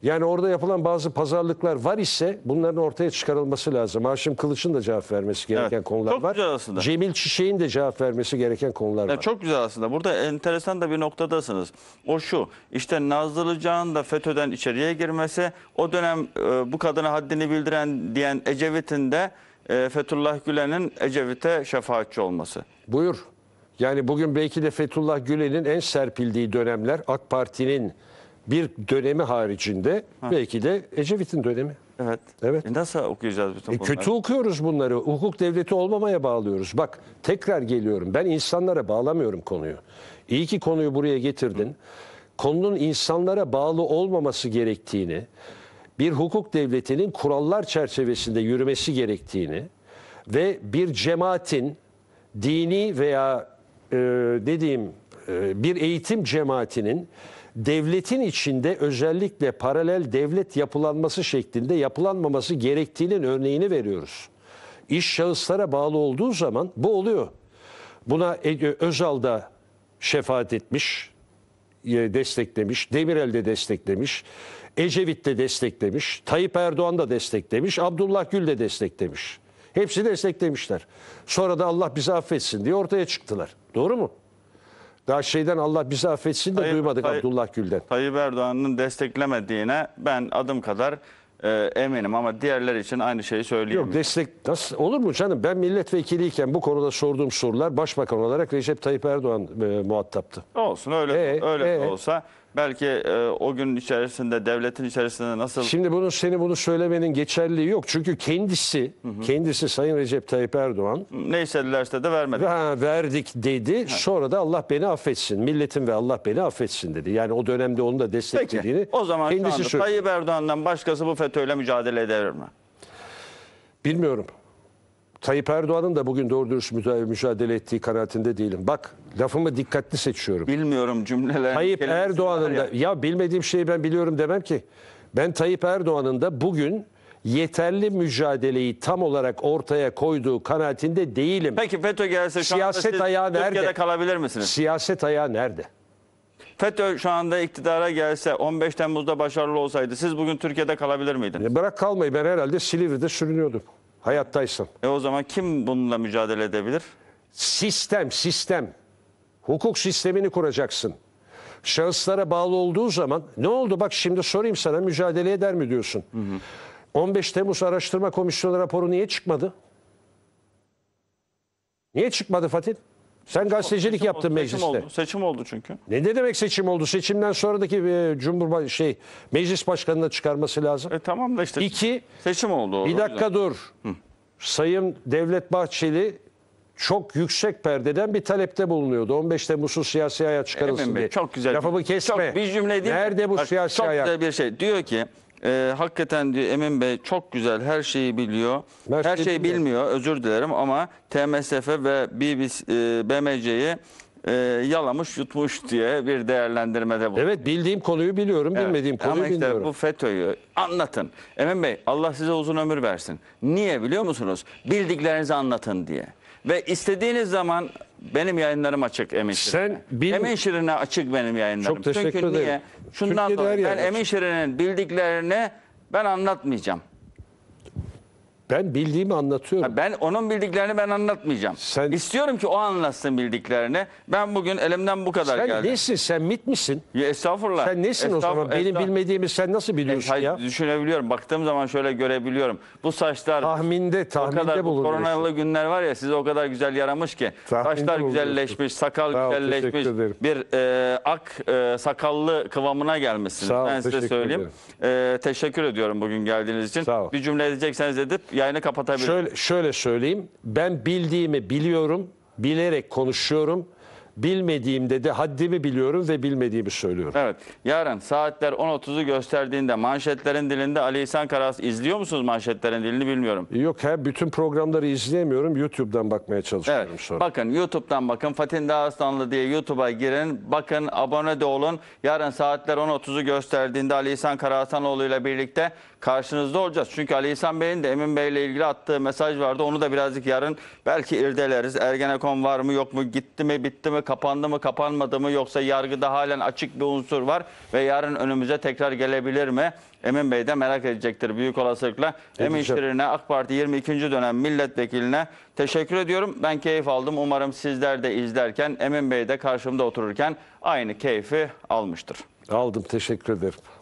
[SPEAKER 2] Yani orada yapılan bazı pazarlıklar var ise bunların ortaya çıkarılması lazım. Haşim Kılıç'ın da cevap vermesi gereken evet. konular çok var. Güzel aslında. Cemil Çiçek'in de cevap vermesi gereken konular evet,
[SPEAKER 1] var. Çok güzel aslında. Burada enteresan da bir noktadasınız. O şu işte Nazlıcan da FETÖ'den içeriye girmesi o dönem e, bu kadına haddini bildiren diyen Ecevit'in de e, Fethullah Gülen'in
[SPEAKER 2] Ecevit'e şefaatçi olması. Buyur. Yani bugün belki de Fethullah Gülen'in en serpildiği dönemler AK Parti'nin bir dönemi haricinde ha. belki de Ecevit'in dönemi. Evet. Evet. E nasıl okuyacağız bütün e, bunları? E kötü okuyoruz bunları. Hukuk devleti olmamaya bağlıyoruz. Bak tekrar geliyorum. Ben insanlara bağlamıyorum konuyu. İyi ki konuyu buraya getirdin. Hı. Konunun insanlara bağlı olmaması gerektiğini, bir hukuk devletinin kurallar çerçevesinde yürümesi gerektiğini ve bir cemaatin dini veya e, ne e, bir eğitim cemaatinin devletin içinde özellikle paralel devlet yapılanması şeklinde yapılanmaması gerektiğinin örneğini veriyoruz. İş şahıslara bağlı olduğu zaman bu oluyor. Buna Özal da şefaat etmiş, e, desteklemiş, Demirel de desteklemiş, Ecevit de desteklemiş, Tayyip Erdoğan da desteklemiş, Abdullah Gül de desteklemiş. Hepsi desteklemişler. Sonra da Allah bizi affetsin diye ortaya çıktılar. Doğru mu? Daha şeyden Allah bizi affetsin de Tayyip- duymadık Tayyip- Abdullah Gül'den.
[SPEAKER 1] Tayyip Erdoğan'ın desteklemediğine ben adım kadar e, eminim ama diğerler için aynı şeyi söyleyeyim. Yok
[SPEAKER 2] destek nasıl olur mu canım? Ben milletvekiliyken bu konuda sorduğum sorular başbakan olarak Recep Tayyip Erdoğan e, muhataptı.
[SPEAKER 1] Olsun öyle E, öyle de e. olsa Belki e, o gün içerisinde devletin içerisinde nasıl
[SPEAKER 2] Şimdi bunu seni bunu söylemenin geçerliliği yok. Çünkü kendisi kendisi Sayın Recep Tayyip Erdoğan ne istedilerse de vermedi. "Ha, verdik dedi. Sonra da Allah beni affetsin. Milletim ve Allah beni affetsin dedi. Yani o dönemde onu da desteklediğini Peki o zaman şu kendisi anda Tayyip
[SPEAKER 1] Erdoğan'dan başkası bu FETÖ'yle mücadele eder mi?
[SPEAKER 2] Bilmiyorum. Tayyip Erdoğan'ın da bugün doğru dürüst mücadele ettiği kanaatinde değilim. Bak lafımı dikkatli seçiyorum. Bilmiyorum cümleler. Tayyip Erdoğan'ın da ya. ya bilmediğim şeyi ben biliyorum demem ki. Ben Tayyip Erdoğan'ın da bugün yeterli mücadeleyi tam olarak ortaya koyduğu kanaatinde değilim. Peki
[SPEAKER 1] FETÖ gelse şu anda siz Siyaset ayağı nerede? Türkiye'de kalabilir misiniz?
[SPEAKER 2] Siyaset ayağı nerede?
[SPEAKER 1] FETÖ şu anda iktidara gelse 15 Temmuz'da başarılı olsaydı siz bugün Türkiye'de
[SPEAKER 2] kalabilir miydiniz? E, bırak kalmayı ben herhalde Silivri'de sürünüyordum hayattaysın.
[SPEAKER 1] E o zaman kim bununla mücadele edebilir?
[SPEAKER 2] Sistem, sistem. Hukuk sistemini kuracaksın. Şahıslara bağlı olduğu zaman ne oldu bak şimdi sorayım sana mücadele eder mi diyorsun. Hı hı. 15 Temmuz Araştırma Komisyonu raporu niye çıkmadı? Niye çıkmadı Fatih? Sen gazetecilik seçim yaptın oldu, mecliste. Seçim oldu,
[SPEAKER 1] seçim oldu çünkü.
[SPEAKER 2] Ne, ne demek seçim oldu? Seçimden sonraki e, Cumhurba şey meclis başkanına çıkarması lazım. E tamam da işte. İki. Seçim oldu. Bir dakika hocam. dur. Hı. Sayın Devlet Bahçeli çok yüksek perdeden bir talepte bulunuyordu. 15 Temmuz'u siyasi hayat çıkarılsın Efendim, diye. Çok güzel. Lafımı şey. kesme. Çok bir cümle değil. Nerede bu Bak, siyasi çok
[SPEAKER 1] Çok güzel bir şey. Diyor ki e, hakikaten diyor Emin Bey çok güzel her şeyi biliyor. Ben her şeyi şey bilmiyor özür dilerim ama TMSF ve BBC, e, BMC'yi e, yalamış yutmuş diye bir değerlendirmede bulundu. Evet bildiğim konuyu biliyorum, Evet. bilmediğim konuyu Ama işte bilmiyorum. bu FETÖ'yü anlatın. Emin Bey Allah size uzun ömür versin. Niye biliyor musunuz? Bildiklerinizi anlatın diye. Ve istediğiniz zaman benim yayınlarım açık Emin Şirin'e. Sen bil- Emin Şirin'e açık benim yayınlarım. Çok teşekkür Çünkü ederim. Niye? Şundan dolayı ben açık. Emin Şirin'in bildiklerini ben anlatmayacağım. Ben bildiğimi anlatıyorum. Ben onun bildiklerini ben anlatmayacağım. Sen- İstiyorum ki o anlatsın bildiklerini. Ben bugün elimden bu kadar sen geldi. nesin?
[SPEAKER 2] Sen mit misin?
[SPEAKER 1] Ya estağfurullah. Sen nesin o zaman? Benim estağ-
[SPEAKER 2] bilmediğimi sen nasıl biliyorsun Hayır, ya?
[SPEAKER 1] Düşünebiliyorum. Baktığım zaman şöyle görebiliyorum. Bu saçlar Tahminde, o kadar tahminde bulunuyorsun. koronalı günler var ya size o kadar güzel yaramış ki. Tahminde Saçlar güzelleşmiş, sakal Sağ güzelleşmiş. teşekkür Bir e, ak e, sakallı kıvamına gelmişsiniz. Sağ ol, ben size söyleyeyim. E, teşekkür ediyorum bugün geldiğiniz için. Sağ ol. Bir cümle edecekseniz edip yayını kapatabilir.
[SPEAKER 2] Şöyle, şöyle söyleyeyim. Ben bildiğimi biliyorum. Bilerek konuşuyorum. Bilmediğimde de haddimi biliyorum ve bilmediğimi söylüyorum. Evet. Yarın saatler 10.30'u gösterdiğinde manşetlerin dilinde
[SPEAKER 1] Ali İhsan Karas izliyor musunuz manşetlerin dilini bilmiyorum.
[SPEAKER 2] Yok he bütün programları izleyemiyorum. YouTube'dan bakmaya çalışıyorum evet. sonra.
[SPEAKER 1] Bakın YouTube'dan bakın. Fatih Dağıstanlı diye YouTube'a girin. Bakın abone de olun. Yarın saatler 10.30'u gösterdiğinde Ali İhsan Karahasanoğlu ile birlikte karşınızda olacağız. Çünkü Ali İhsan Bey'in de Emin Bey'le ilgili attığı mesaj vardı. Onu da birazcık yarın belki irdeleriz. Ergenekon var mı yok mu? Gitti mi bitti mi? Kapandı mı kapanmadı mı? Yoksa yargıda halen açık bir unsur var ve yarın önümüze tekrar gelebilir mi? Emin Bey de merak edecektir büyük olasılıkla. Emin Şirin'e AK Parti 22. dönem milletvekiline teşekkür ediyorum. Ben keyif aldım. Umarım sizler de izlerken Emin Bey de karşımda otururken aynı keyfi almıştır.
[SPEAKER 2] Aldım teşekkür ederim.